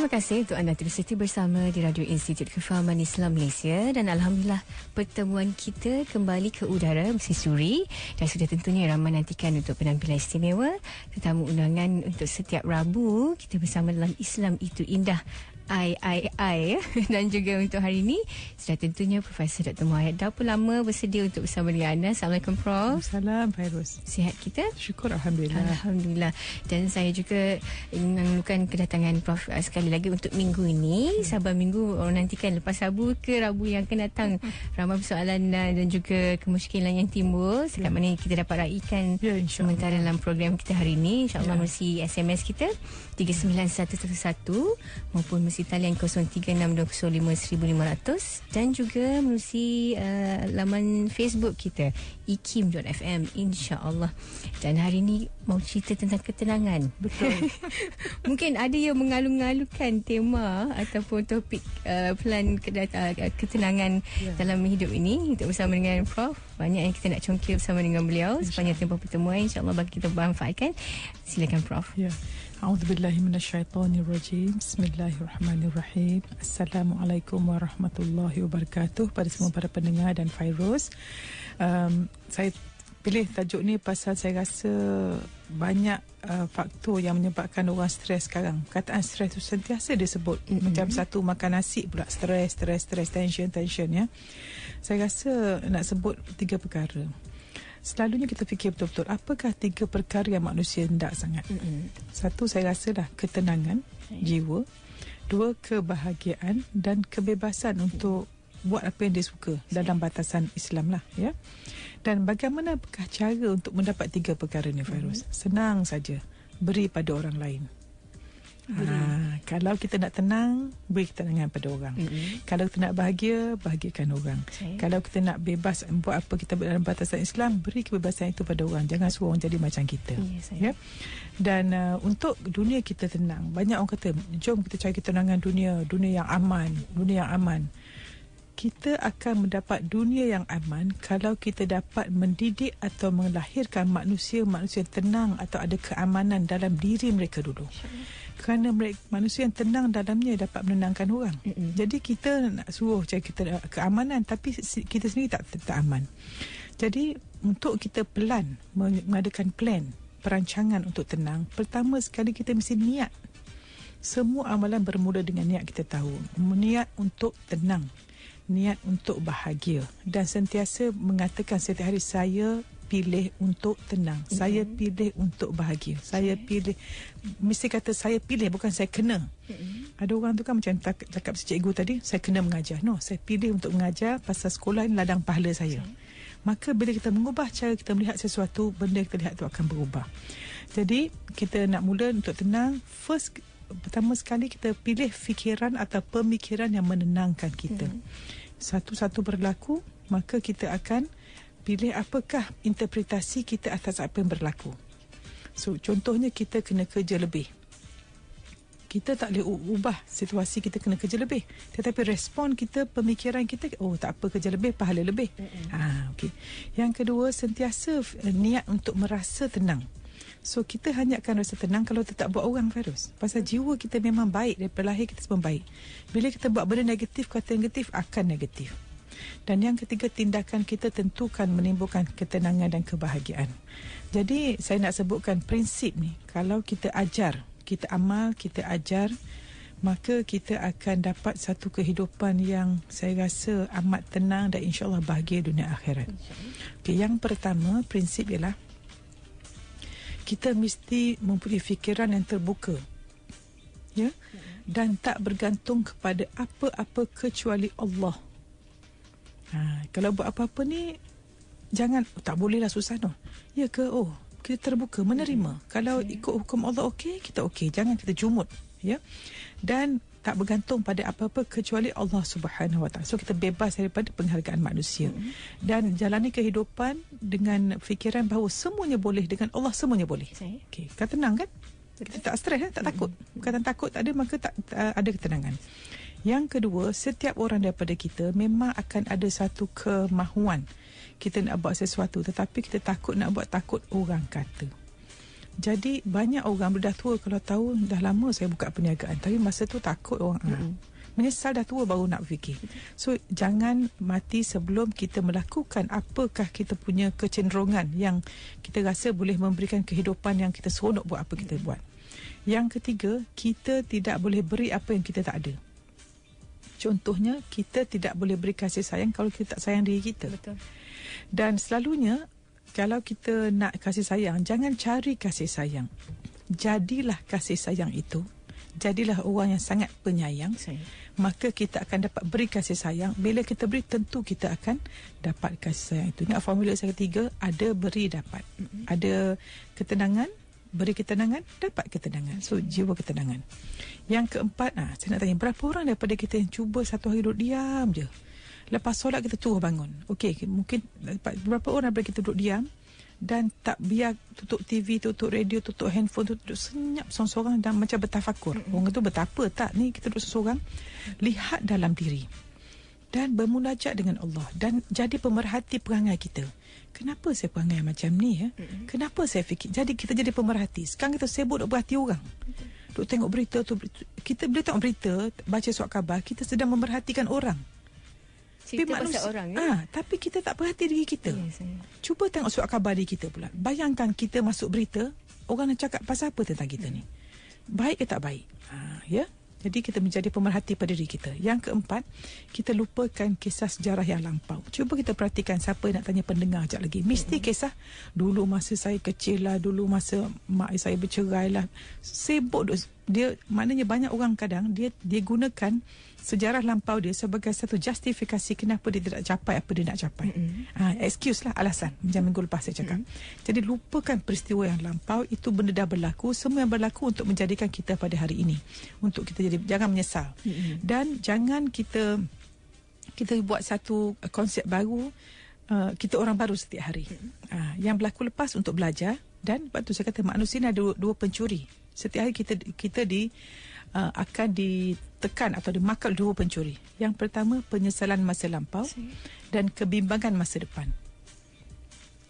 Terima kasih untuk anda terus setia bersama di Radio Institut Kefahaman Islam Malaysia dan Alhamdulillah pertemuan kita kembali ke udara Mesir Suri dan sudah tentunya ramai nantikan untuk penampilan istimewa tetamu undangan untuk setiap Rabu kita bersama dalam Islam Itu Indah I I I dan juga untuk hari ini sudah tentunya Profesor Dr. Muhammad dah pun lama bersedia untuk bersama dengan anda. Assalamualaikum Prof. Assalamualaikum Virus. Sihat kita? Syukur Alhamdulillah. Alhamdulillah. Dan saya juga ingin menunjukkan kedatangan Prof uh, sekali lagi untuk minggu ini. Sabar minggu orang nantikan lepas Sabu ke Rabu yang akan datang. Ramai persoalan uh, dan juga kemusykilan yang timbul. Sekarang ya. mana kita dapat raikan ya, sementara dalam program kita hari ini. InsyaAllah ya. mesti SMS kita 39111 maupun mesti menerusi talian 0326 dan juga menerusi uh, laman Facebook kita ikim.fm insyaAllah dan hari ini mau cerita tentang ketenangan betul mungkin ada yang mengalung-alungkan tema ataupun topik uh, pelan kedatangan uh, eh, ketenangan yeah. dalam hidup ini untuk bersama dengan Prof banyak yang kita nak congkir bersama dengan beliau insya sepanjang tempoh pertemuan insyaAllah bagi kita bermanfaatkan silakan Prof ya yeah. أعوذ بالله من الشيطان الرجيم بسم الله الرحمن الرحيم pada semua para pendengar dan Fairuz um, saya pilih tajuk ni pasal saya rasa banyak uh, faktor yang menyebabkan orang stres sekarang kataan stres tu sentiasa disebut mm-hmm. macam satu makan nasi pula stres, stres, stres, tension, tension ya saya rasa nak sebut tiga perkara selalunya kita fikir betul-betul apakah tiga perkara yang manusia hendak sangat. Mm-hmm. Satu saya rasalah ketenangan okay. jiwa, dua kebahagiaan dan kebebasan mm untuk buat apa yang dia suka okay. dalam batasan Islam lah ya. Dan bagaimanakah cara untuk mendapat tiga perkara ni virus? Mm-hmm. Senang saja beri pada orang lain. Ha, kalau kita nak tenang, beri ketenangan pada orang. Mm-hmm. Kalau kita nak bahagia, bahagiakan orang. Okay. Kalau kita nak bebas buat apa kita dalam batasan Islam, beri kebebasan itu pada orang. Jangan suruh orang jadi macam kita. Yes, yeah? Dan uh, untuk dunia kita tenang, banyak orang kata, jom kita cari ketenangan dunia, dunia yang aman, dunia yang aman. Kita akan mendapat dunia yang aman kalau kita dapat mendidik atau melahirkan manusia-manusia tenang atau ada keamanan dalam diri mereka dulu kerana mereka manusia yang tenang dalamnya dapat menenangkan orang. Mm-hmm. Jadi kita nak suruh cari kita keamanan tapi kita sendiri tak tak aman. Jadi untuk kita pelan mengadakan plan perancangan untuk tenang, pertama sekali kita mesti niat. Semua amalan bermula dengan niat kita tahu. Niat untuk tenang, niat untuk bahagia dan sentiasa mengatakan setiap hari saya pilih untuk tenang. Mm-hmm. Saya pilih untuk bahagia. Okay. Saya pilih mesti kata saya pilih bukan saya kena. Mm-hmm. Ada orang tu kan macam tak, cakap si cikgu tadi, saya kena mengajar. No, saya pilih untuk mengajar pasal sekolah ini ladang pahala saya. Okay. Maka bila kita mengubah cara kita melihat sesuatu, benda kita lihat itu akan berubah. Jadi, kita nak mula untuk tenang first pertama sekali kita pilih fikiran atau pemikiran yang menenangkan kita. Mm-hmm. Satu-satu berlaku maka kita akan pilih apakah interpretasi kita atas apa yang berlaku. So, contohnya kita kena kerja lebih. Kita tak boleh ubah situasi kita kena kerja lebih. Tetapi respon kita, pemikiran kita, oh tak apa kerja lebih, pahala lebih. Ah, okay. Yang kedua, sentiasa eh, niat untuk merasa tenang. So kita hanya akan rasa tenang kalau tetap buat orang virus. Pasal jiwa kita memang baik, daripada lahir kita semua baik. Bila kita buat benda negatif, kata negatif akan negatif. Dan yang ketiga tindakan kita tentukan menimbulkan ketenangan dan kebahagiaan. Jadi saya nak sebutkan prinsip ni. Kalau kita ajar, kita amal, kita ajar, maka kita akan dapat satu kehidupan yang saya rasa amat tenang dan insyaAllah bahagia dunia akhirat. Okay, yang pertama prinsip ialah kita mesti mempunyai fikiran yang terbuka. Ya? ya. Dan tak bergantung kepada apa-apa kecuali Allah. Ha, kalau buat apa-apa ni, jangan, oh, tak bolehlah susah tu. Ya ke? Oh, kita terbuka, menerima. Hmm. Kalau okay. ikut hukum Allah okey, kita okey. Jangan kita jumut. Ya? Dan tak bergantung pada apa-apa kecuali Allah Subhanahu Wa Taala. So kita bebas daripada penghargaan manusia hmm. dan jalani kehidupan dengan fikiran bahawa semuanya boleh dengan Allah semuanya boleh. Okey, kau tenang kan? Kita tak stres, eh? tak takut. Bukan hmm. takut tak ada maka tak, tak ada ketenangan. Okay. Yang kedua, setiap orang daripada kita memang akan ada satu kemahuan kita nak buat sesuatu tetapi kita takut nak buat takut orang kata. Jadi banyak orang dah tua kalau tahu dah lama saya buka perniagaan tapi masa tu takut orang mm-hmm. menyesal dah tua baru nak fikir. So jangan mati sebelum kita melakukan apakah kita punya kecenderungan yang kita rasa boleh memberikan kehidupan yang kita seronok buat apa kita buat. Yang ketiga, kita tidak boleh beri apa yang kita tak ada. Contohnya, kita tidak boleh beri kasih sayang kalau kita tak sayang diri kita. Betul. Dan selalunya, kalau kita nak kasih sayang, jangan cari kasih sayang. Jadilah kasih sayang itu. Jadilah orang yang sangat penyayang. Sayang. Maka kita akan dapat beri kasih sayang. Bila kita beri, tentu kita akan dapat kasih sayang itu. Ingat formula saya ketiga, ada beri dapat. Ada ketenangan, beri ketenangan, dapat ketenangan. So, jiwa ketenangan. Yang keempat, ah, saya nak tanya, berapa orang daripada kita yang cuba satu hari duduk diam je? Lepas solat kita terus bangun. Okey, mungkin berapa orang daripada kita duduk diam dan tak biar tutup TV, tutup radio, tutup handphone, tutup, duduk senyap seorang-seorang dan macam bertafakur. Mm-hmm. Orang itu betapa tak ni kita duduk seorang lihat dalam diri dan bermunajat dengan Allah dan jadi pemerhati perangai kita kenapa saya perangai macam ni ya? Mm-hmm. Kenapa saya fikir? Jadi kita jadi pemerhati. Sekarang kita sibuk nak berhati orang. Betul. Duk tengok berita tu. Kita boleh tengok berita, baca suat khabar, kita sedang memerhatikan orang. Cerita tapi manusia, pasal orang ya? Ah, tapi kita tak perhati diri kita. Yes, Cuba tengok suat khabar diri kita pula. Bayangkan kita masuk berita, orang nak cakap pasal apa tentang kita mm. ni. Baik ke tak baik? Ha, ya? Yeah? Jadi kita menjadi pemerhati pada diri kita. Yang keempat, kita lupakan kisah sejarah yang lampau. Cuba kita perhatikan siapa nak tanya pendengar sekejap lagi. Mesti kisah dulu masa saya kecil lah, dulu masa mak saya bercerai lah. Sibuk dia maknanya banyak orang kadang dia dia gunakan sejarah lampau dia sebagai satu justifikasi kenapa dia tidak capai apa dia nak capai. Mm-hmm. Ha, excuse lah alasan macam mm-hmm. minggu lepas saya cakap. Mm-hmm. Jadi lupakan peristiwa yang lampau itu benda dah berlaku semua yang berlaku untuk menjadikan kita pada hari ini untuk kita jadi jangan menyesal. Mm-hmm. Dan jangan kita kita buat satu konsep baru uh, kita orang baru setiap hari. Mm-hmm. Ha, yang berlaku lepas untuk belajar dan waktu saya kata manusia ada dua, dua pencuri setiap hari kita kita di uh, akan ditekan atau dimakal dua pencuri. Yang pertama penyesalan masa lampau si. dan kebimbangan masa depan.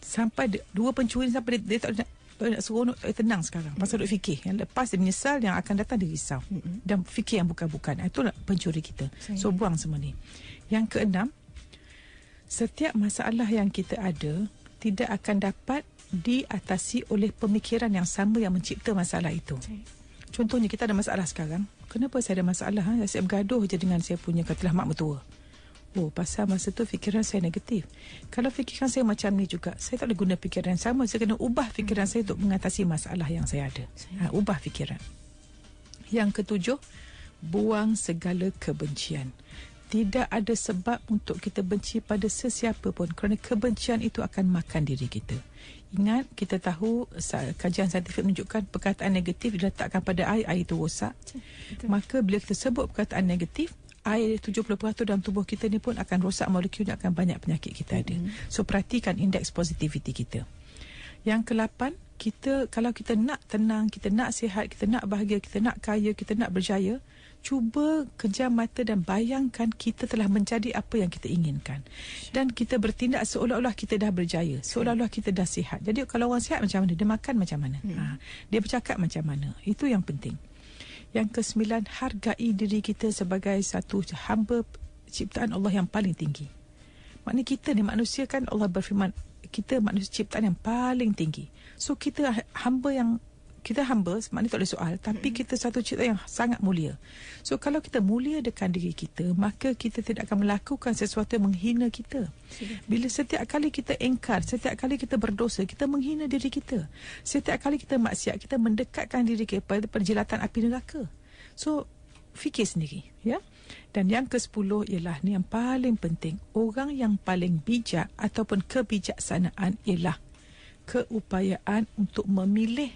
Sampai di, dua pencuri sampai dia, dia tak nak nak seronok eh, tenang sekarang pasal duk fikir yang lepas dia menyesal yang akan datang dia risau dan fikir yang bukan-bukan ah, itulah pencuri kita so buang semua ni yang keenam setiap masalah yang kita ada tidak akan dapat diatasi oleh pemikiran yang sama yang mencipta masalah itu. Contohnya kita ada masalah sekarang. Kenapa saya ada masalah? Ha? Saya bergaduh je dengan saya punya katilah mak mertua. Oh, pasal masa tu fikiran saya negatif. Kalau fikiran saya macam ni juga, saya tak boleh guna fikiran sama. Saya kena ubah fikiran hmm. saya untuk mengatasi masalah yang saya ada. Ha, ubah fikiran. Yang ketujuh, buang segala kebencian. Tidak ada sebab untuk kita benci pada sesiapa pun kerana kebencian itu akan makan diri kita. Ingat, kita tahu kajian saintifik menunjukkan perkataan negatif diletakkan pada air, air itu rosak. Maka bila kita sebut perkataan negatif, air 70% dalam tubuh kita ni pun akan rosak molekul dan akan banyak penyakit kita ada. Hmm. So, perhatikan indeks positivity kita. Yang ke-8, kita, kalau kita nak tenang, kita nak sihat, kita nak bahagia, kita nak kaya, kita nak berjaya, cuba kejam mata dan bayangkan kita telah menjadi apa yang kita inginkan. Dan kita bertindak seolah-olah kita dah berjaya. Seolah-olah kita dah sihat. Jadi kalau orang sihat macam mana? Dia makan macam mana? Hmm. Ha. Dia bercakap macam mana? Itu yang penting. Yang kesembilan, hargai diri kita sebagai satu hamba ciptaan Allah yang paling tinggi. Maknanya kita ni manusia kan Allah berfirman kita manusia ciptaan yang paling tinggi. So kita hamba yang kita humble maknanya tak ada soal tapi hmm. kita satu cerita yang sangat mulia so kalau kita mulia dekat diri kita maka kita tidak akan melakukan sesuatu yang menghina kita bila setiap kali kita engkar setiap kali kita berdosa kita menghina diri kita setiap kali kita maksiat kita mendekatkan diri kita kepada perjelatan api neraka so fikir sendiri ya dan yang ke-10 ialah ni yang paling penting orang yang paling bijak ataupun kebijaksanaan ialah keupayaan untuk memilih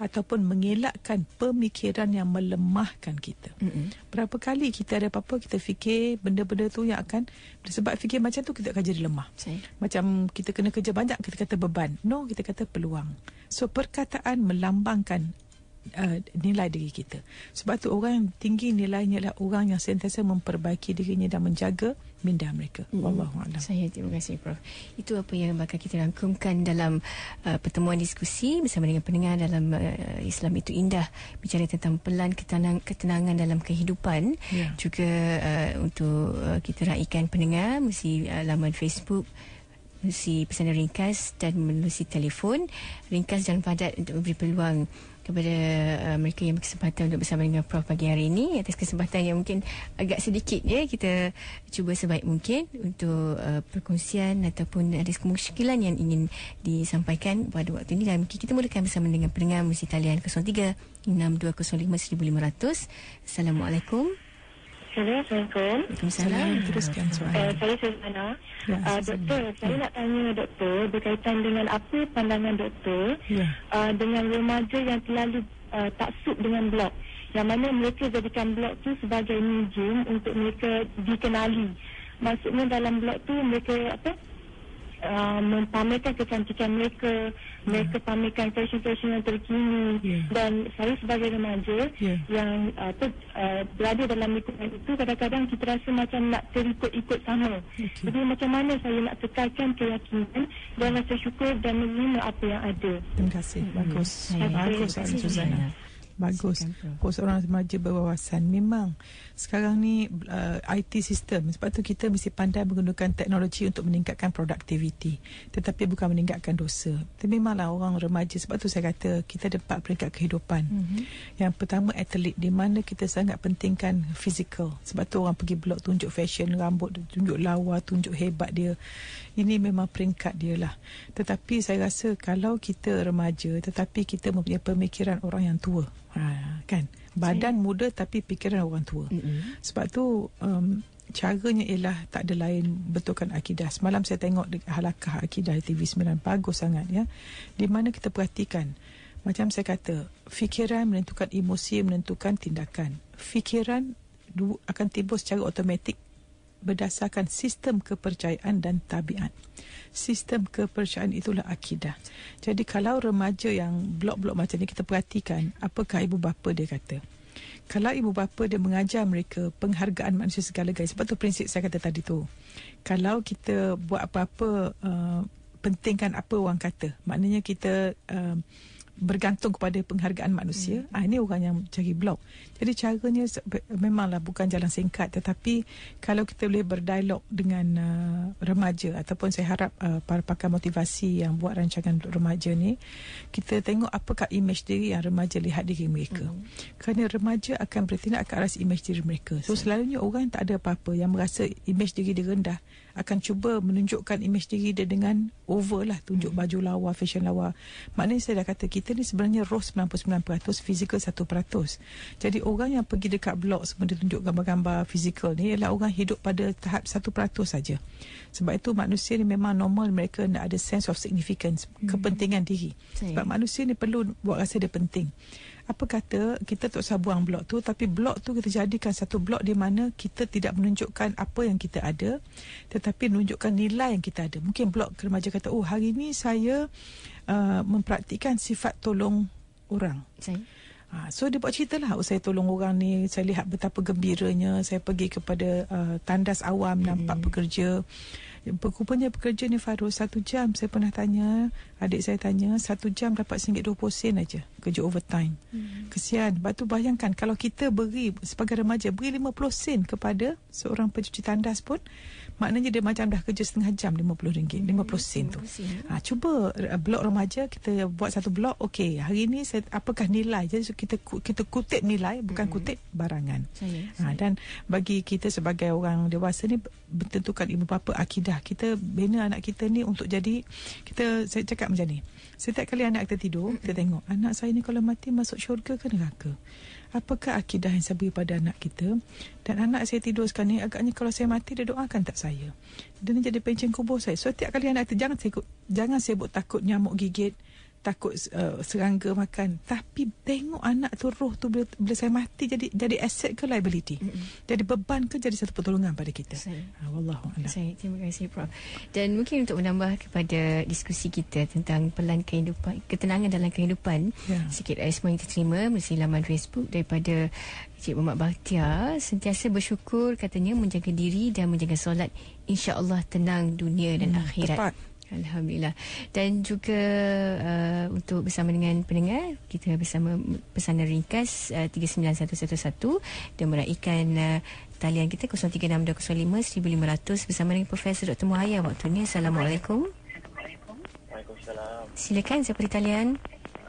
ataupun mengelakkan pemikiran yang melemahkan kita. Mm-hmm. Berapa kali kita ada apa-apa kita fikir benda-benda tu yang akan sebab fikir macam tu kita akan jadi lemah. Say. Macam kita kena kerja banyak kita kata beban. No, kita kata peluang. So perkataan melambangkan uh, nilai diri kita. Sebab tu orang yang tinggi nilainya adalah orang yang sentiasa memperbaiki dirinya dan menjaga mm minda mereka. Hmm. Wallahu a'lam. Saya terima kasih prof. Itu apa yang bakal kita rangkumkan dalam uh, pertemuan diskusi bersama dengan pendengar dalam uh, Islam itu indah bicara tentang pelan ketenang, ketenangan dalam kehidupan yeah. juga uh, untuk uh, kita raikan pendengar mesti uh, laman Facebook mesti pesanan ringkas dan melalui telefon ringkas dan padat untuk memberi peluang kepada uh, mereka yang berkesempatan untuk bersama dengan Prof pagi hari ini atas kesempatan yang mungkin agak sedikit ya kita cuba sebaik mungkin untuk uh, perkongsian ataupun ada kemusykilan yang ingin disampaikan pada waktu ini dan mungkin kita mulakan bersama dengan pendengar musik talian 03 6205 1500 Assalamualaikum Assalamualaikum. Assalamualaikum. Teruskan soalan. Uh, eh, saya Suzana. Ya, uh, doktor, ya. saya nak tanya doktor berkaitan dengan apa pandangan doktor ya. uh, dengan remaja yang terlalu uh, tak suk dengan blok. Yang mana mereka jadikan blok tu sebagai medium untuk mereka dikenali. Maksudnya dalam blok tu mereka apa? uh, mempamerkan kecantikan mereka yeah. Hmm. mereka pamerkan fashion-fashion yang terkini yeah. dan saya sebagai remaja yeah. yang uh, ter, uh, berada dalam lingkungan itu kadang-kadang kita rasa macam nak terikut-ikut sama okay. jadi macam mana saya nak tekankan keyakinan dan rasa syukur dan menerima apa yang ada terima kasih hmm. bagus okay. bagus Terima kasih. Bagus. Pos orang remaja berwawasan. Memang sekarang ni uh, IT system. Sebab tu kita mesti pandai menggunakan teknologi untuk meningkatkan produktiviti. Tetapi bukan meningkatkan dosa. Tapi memanglah orang remaja. Sebab tu saya kata kita ada empat peringkat kehidupan. Mm-hmm. Yang pertama atlet. Di mana kita sangat pentingkan fizikal. Sebab tu orang pergi blog tunjuk fashion rambut. Tunjuk lawa. Tunjuk hebat dia. Ini memang peringkat dia lah. Tetapi saya rasa kalau kita remaja tetapi kita mempunyai pemikiran orang yang tua. Ha, kan? Badan Saya... muda tapi fikiran orang tua. Mm-hmm. Sebab tu um, caranya ialah tak ada lain betulkan akidah. Semalam saya tengok halakah akidah di TV9 bagus sangat ya. Di mana kita perhatikan macam saya kata fikiran menentukan emosi menentukan tindakan. Fikiran akan timbul secara automatik berdasarkan sistem kepercayaan dan tabiat. Sistem kepercayaan itulah akidah. Jadi kalau remaja yang blok-blok macam ni kita perhatikan apakah ibu bapa dia kata. Kalau ibu bapa dia mengajar mereka penghargaan manusia segala-galanya sebab tu prinsip saya kata tadi tu. Kalau kita buat apa-apa uh, pentingkan apa orang kata. Maknanya kita uh, bergantung kepada penghargaan manusia. Hmm. Ah ini orang yang cari blok. Jadi caranya memanglah bukan jalan singkat tetapi kalau kita boleh berdialog dengan uh, remaja ataupun saya harap uh, para pakar motivasi yang buat rancangan untuk remaja ni kita tengok apakah imej diri yang remaja lihat diri mereka. Mm-hmm. Kerana remaja akan bertindak ke arah image diri mereka. So selalunya orang tak ada apa-apa yang merasa imej diri dia rendah akan cuba menunjukkan imej diri dia dengan over lah tunjuk hmm. baju lawa fashion lawa maknanya saya dah kata kita ni sebenarnya roh 99% fizikal 1% jadi orang yang pergi dekat blok semua dia tunjuk gambar-gambar fizikal ni ialah orang hidup pada tahap 1% saja. Sebab itu manusia ni memang normal mereka nak ada sense of significance, hmm. kepentingan diri. Okay. Sebab manusia ni perlu buat rasa dia penting. Apa kata kita tak usah buang blok tu tapi blok tu kita jadikan satu blok di mana kita tidak menunjukkan apa yang kita ada tetapi menunjukkan nilai yang kita ada. Mungkin blok remaja kata, "Oh, hari ini saya uh, mempraktikkan sifat tolong orang." Saya. Ha, so dia buat cerita lah. Saya tolong orang ni. Saya lihat betapa gembiranya. Saya pergi kepada uh, tandas awam. Hmm. Nampak pekerja. Rupanya pekerja ni Farul. Satu jam saya pernah tanya. Adik saya tanya. Satu jam dapat RM20 sen aja Kerja overtime. Hmm. Kesian. Lepas tu bayangkan. Kalau kita beri sebagai remaja. Beri RM50 kepada seorang pencuci tandas pun. Maknanya dia macam dah kerja setengah jam RM50. RM50 hmm, sen tu. Ya. Ha, cuba eh, blok remaja kita buat satu blok. Okey, hari ini saya, apakah nilai? Jadi kita kita kutip nilai bukan hmm. kutip barangan. Saya, ha, Dan bagi kita sebagai orang dewasa ni bertentukan ibu bapa akidah. Kita bina anak kita ni untuk jadi kita saya cakap macam ni. Setiap kali anak kita tidur, kita hmm. tengok anak saya ni kalau mati masuk syurga ke neraka apakah akidah yang saya beri pada anak kita dan anak saya tidur sekarang ni agaknya kalau saya mati dia doakan tak saya dan dia jadi pencing kubur saya so setiap kali anak kita jangan saya jangan saya buat takut nyamuk gigit hmm takut uh, serangga makan tapi tengok anak tu roh tu bila, bila saya mati jadi jadi aset ke liability mm-hmm. jadi beban ke jadi satu pertolongan pada kita saya. Ah, Allah saya terima kasih prof dan mungkin untuk menambah kepada diskusi kita tentang pelan kehidupan ketenangan dalam kehidupan yeah. sikit asma eh, yang terima melalui laman Facebook daripada Cik Mamat Bahtia sentiasa bersyukur katanya menjaga diri dan menjaga solat insya-Allah tenang dunia dan mm, akhirat tepat. Alhamdulillah. Dan juga uh, untuk bersama dengan pendengar, kita bersama pesanan ringkas uh, 39111 dan meraihkan uh, talian kita 0362051500 bersama dengan Profesor Dr. Muhaya waktu ini. Assalamualaikum. Waalaikumsalam. Silakan siapa di talian?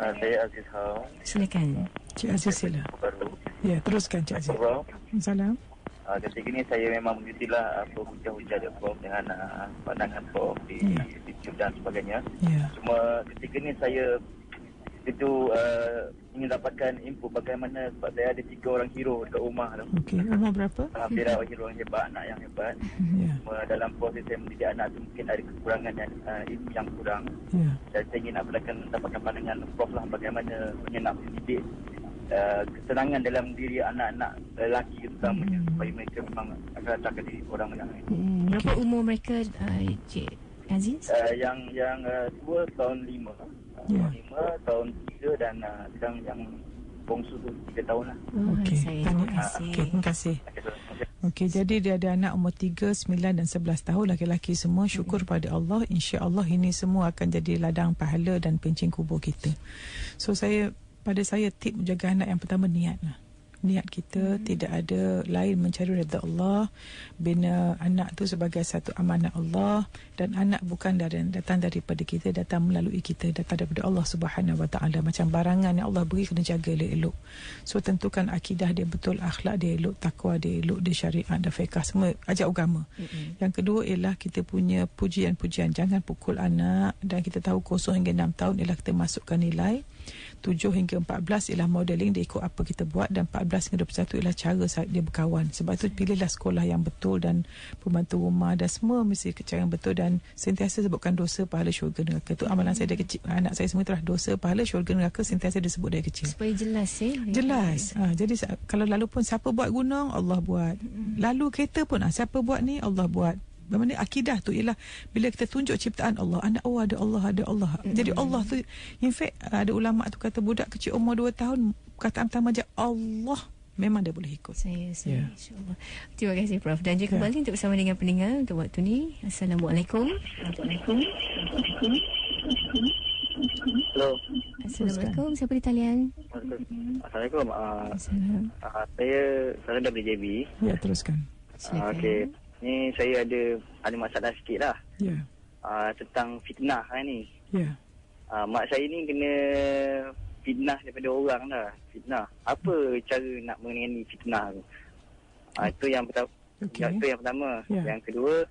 Uh, ah, saya Aziz Ha. Silakan. Cik Aziz sila. Ya, teruskan Cik Aziz. Assalamualaikum uh, ah, ketika ini saya memang mengerti lah uh, hujah-hujah dia prof dengan uh, pandangan prof di yeah. YouTube dan sebagainya. Yeah. Cuma ketika ini saya itu uh, ingin dapatkan input bagaimana sebab saya ada tiga orang hero dekat rumah Okey, rumah berapa? Hampir ada hero yang hebat, anak yang hebat. Mm-hmm, yeah. Cuma dalam proses saya mendidik anak tu mungkin ada kekurangan dan uh, ilmu yang kurang. Yeah. Dan saya ingin dapatkan, dapatkan pandangan prof lah bagaimana menyenap mendidik Uh, ketenangan dalam diri anak-anak lelaki terutamanya hmm. supaya mereka memang rasakan diri orang menang. Hmm. Berapa umur mereka uh, Aziz? Uh, yang yang uh, dua tahun lima. Uh, yeah. Ya. lima tahun tiga dan uh, sekarang yang bongsu tu tiga tahun lah. Oh, okay. Saya, terima kasih. Uh, okay. Terima kasih. Okey jadi dia ada anak umur 3, 9 dan 11 tahun laki-laki semua syukur pada Allah insya-Allah ini semua akan jadi ladang pahala dan pencing kubur kita. So saya pada saya tip menjaga anak yang pertama niat lah. Niat kita hmm. tidak ada lain mencari reda Allah. Bina anak tu sebagai satu amanah Allah. Dan anak bukan dari, datang daripada kita, datang melalui kita, datang daripada Allah Subhanahu Wa Taala Macam barangan yang Allah beri kena jaga dia elok. So tentukan akidah dia betul, akhlak dia elok, takwa dia elok, dia syariat, dia fiqah, semua ajak agama. Hmm. Yang kedua ialah kita punya pujian-pujian. Jangan pukul anak dan kita tahu kosong hingga enam tahun ialah kita masukkan nilai. 7 hingga 14 ialah modeling dia ikut apa kita buat dan 14 hingga 21 ialah cara dia berkawan. Sebab tu pilihlah sekolah yang betul dan pembantu rumah dan semua mesti cara yang betul dan sentiasa sebutkan dosa pahala syurga neraka. tu amalan saya dari hmm. kecil. Anak saya semua telah dosa pahala syurga neraka sentiasa disebut dari kecil. Supaya jelas eh. Jelas. Ha, jadi kalau lalu pun siapa buat gunung Allah buat. Hmm. Lalu kereta pun ha, siapa buat ni Allah buat. Bermakna akidah tu ialah bila kita tunjuk ciptaan Allah, anak oh ada Allah ada Allah. Mm-hmm. Jadi Allah tu in fact ada ulama tu kata budak kecil umur dua tahun kata pertama je Allah memang dia boleh ikut. Saya, saya yeah. insyaAllah. Terima kasih Prof. Dan juga ya. kembali untuk bersama dengan pendengar untuk waktu ni. Assalamualaikum. Assalamualaikum. Hello. Assalamualaikum. Siapa di talian? Assalamualaikum. Uh, ah, Assalamualaikum. Uh, ah, saya, saya dari JB. Ya, teruskan. Uh, okay ni saya ada ada masalah sikit lah yeah. Ya. uh, tentang fitnah kan ni yeah. Ya. uh, mak saya ni kena fitnah daripada orang lah fitnah apa hmm. cara nak mengenai fitnah tu uh, itu yang, peta- okay. itu yang pertama yeah. yang kedua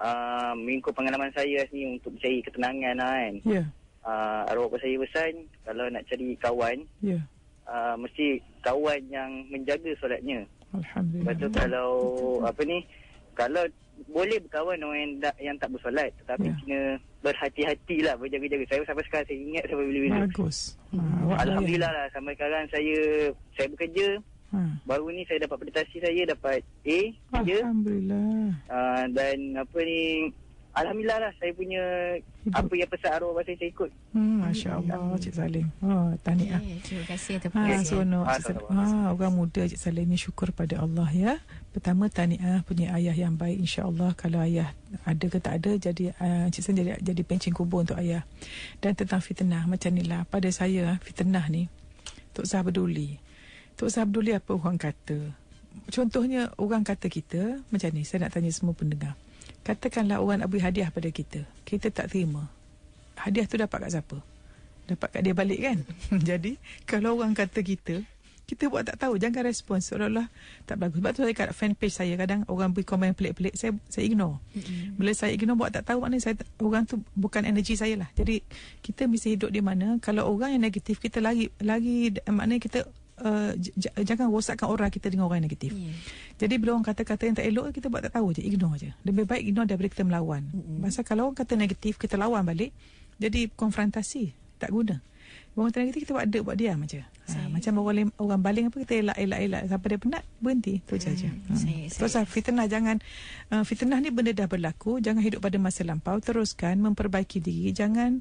uh, ah, mengikut pengalaman saya ni untuk cari ketenangan lah kan yeah. Ya. uh, arwah pun saya pesan kalau nak cari kawan yeah. uh, mesti kawan yang menjaga solatnya Alhamdulillah. Lepas tu kalau apa ni kalau boleh berkawan orang yang tak, yang tak bersolat tetapi yeah. kena berhati-hatilah berjaga-jaga saya sampai sekarang saya ingat sampai bila-bila bagus hmm. alhamdulillah lah sampai sekarang saya saya bekerja hmm. baru ni saya dapat prestasi saya dapat A alhamdulillah uh, dan apa ni Alhamdulillah lah saya punya Hidup. apa yang pesan arwah bapa saya, ikut. Hmm, Masya Allah hmm. Cik Salim. Oh, ha, tahniah. Yeah, terima kasih. Terima ha, kasih. Ah, Sonok. Ah, ha, Cik Salim. ah, orang muda Cik Salim ni syukur pada Allah ya. Pertama tahniah punya ayah yang baik insya-Allah kalau ayah ada ke tak ada jadi uh, cik Salim jadi, jadi pencing kubur untuk ayah. Dan tentang fitnah macam ni lah. pada saya ah, fitnah ni Tok Zah peduli. Tok Zah peduli apa orang kata. Contohnya orang kata kita macam ni saya nak tanya semua pendengar. Katakanlah orang nak beri hadiah pada kita. Kita tak terima. Hadiah tu dapat kat siapa? Dapat kat dia balik kan? Jadi, kalau orang kata kita, kita buat tak tahu. Jangan respon. Seolah-olah tak bagus. Sebab tu saya kat fanpage saya kadang orang beri komen pelik-pelik. Saya, saya ignore. mm Bila saya ignore, buat tak tahu maknanya saya, orang tu bukan energi saya lah. Jadi, kita mesti hidup di mana. Kalau orang yang negatif, kita lari. lari maknanya kita Uh, jangan rosakkan orang kita dengan orang negatif. Yeah. Jadi bila orang kata-kata yang tak elok kita buat tak tahu je, ignore je. Lebih baik ignore daripada kita melawan. Masa mm-hmm. kalau orang kata negatif kita lawan balik, jadi konfrontasi tak guna. Orang kata negatif kita buat dia buat diam aja. Ha, macam orang orang baling apa kita elak elak elak sampai dia penat berhenti tu saja. Yeah. Mm, ha. Terus lah, fitnah jangan uh, fitnah ni benda dah berlaku, jangan hidup pada masa lampau, teruskan memperbaiki diri, jangan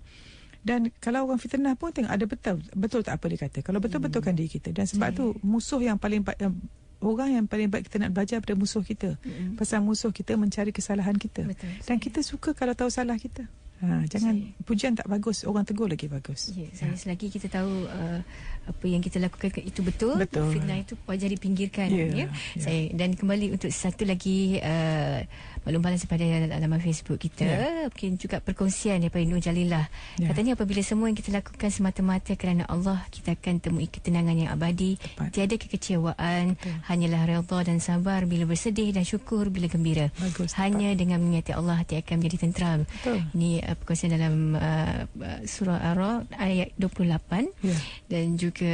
dan kalau orang fitnah pun tengok ada betul betul tak apa dia kata. Kalau betul betulkan hmm. diri kita. Dan sebab okay. Hmm. tu musuh yang paling yang, orang yang paling baik kita nak belajar pada musuh kita. Hmm. Pasal musuh kita mencari kesalahan kita. Betul, Dan kita suka kalau tahu salah kita. Ha, jangan saya, pujian tak bagus, orang tegur lagi bagus. Ya, ya. saya ha. selagi kita tahu uh, apa yang kita lakukan itu betul, betul. fitnah itu wajar dipinggirkan ya. ya. ya. Saya dan kembali untuk satu lagi uh, Maklum balas kepada laman Facebook kita, yeah. mungkin juga perkongsian daripada Nur Jalilah. Yeah. Katanya apabila semua yang kita lakukan semata-mata kerana Allah, kita akan temui ketenangan yang abadi. Tepat. Tiada kekecewaan, Tepat. hanyalah reda dan sabar bila bersedih dan syukur bila gembira. Bagus, Hanya dengan mengingati Allah, hati akan menjadi tenteram. Ini uh, uh, perkongsian dalam uh, surah Ar-Ra' ayat 28 yeah. dan juga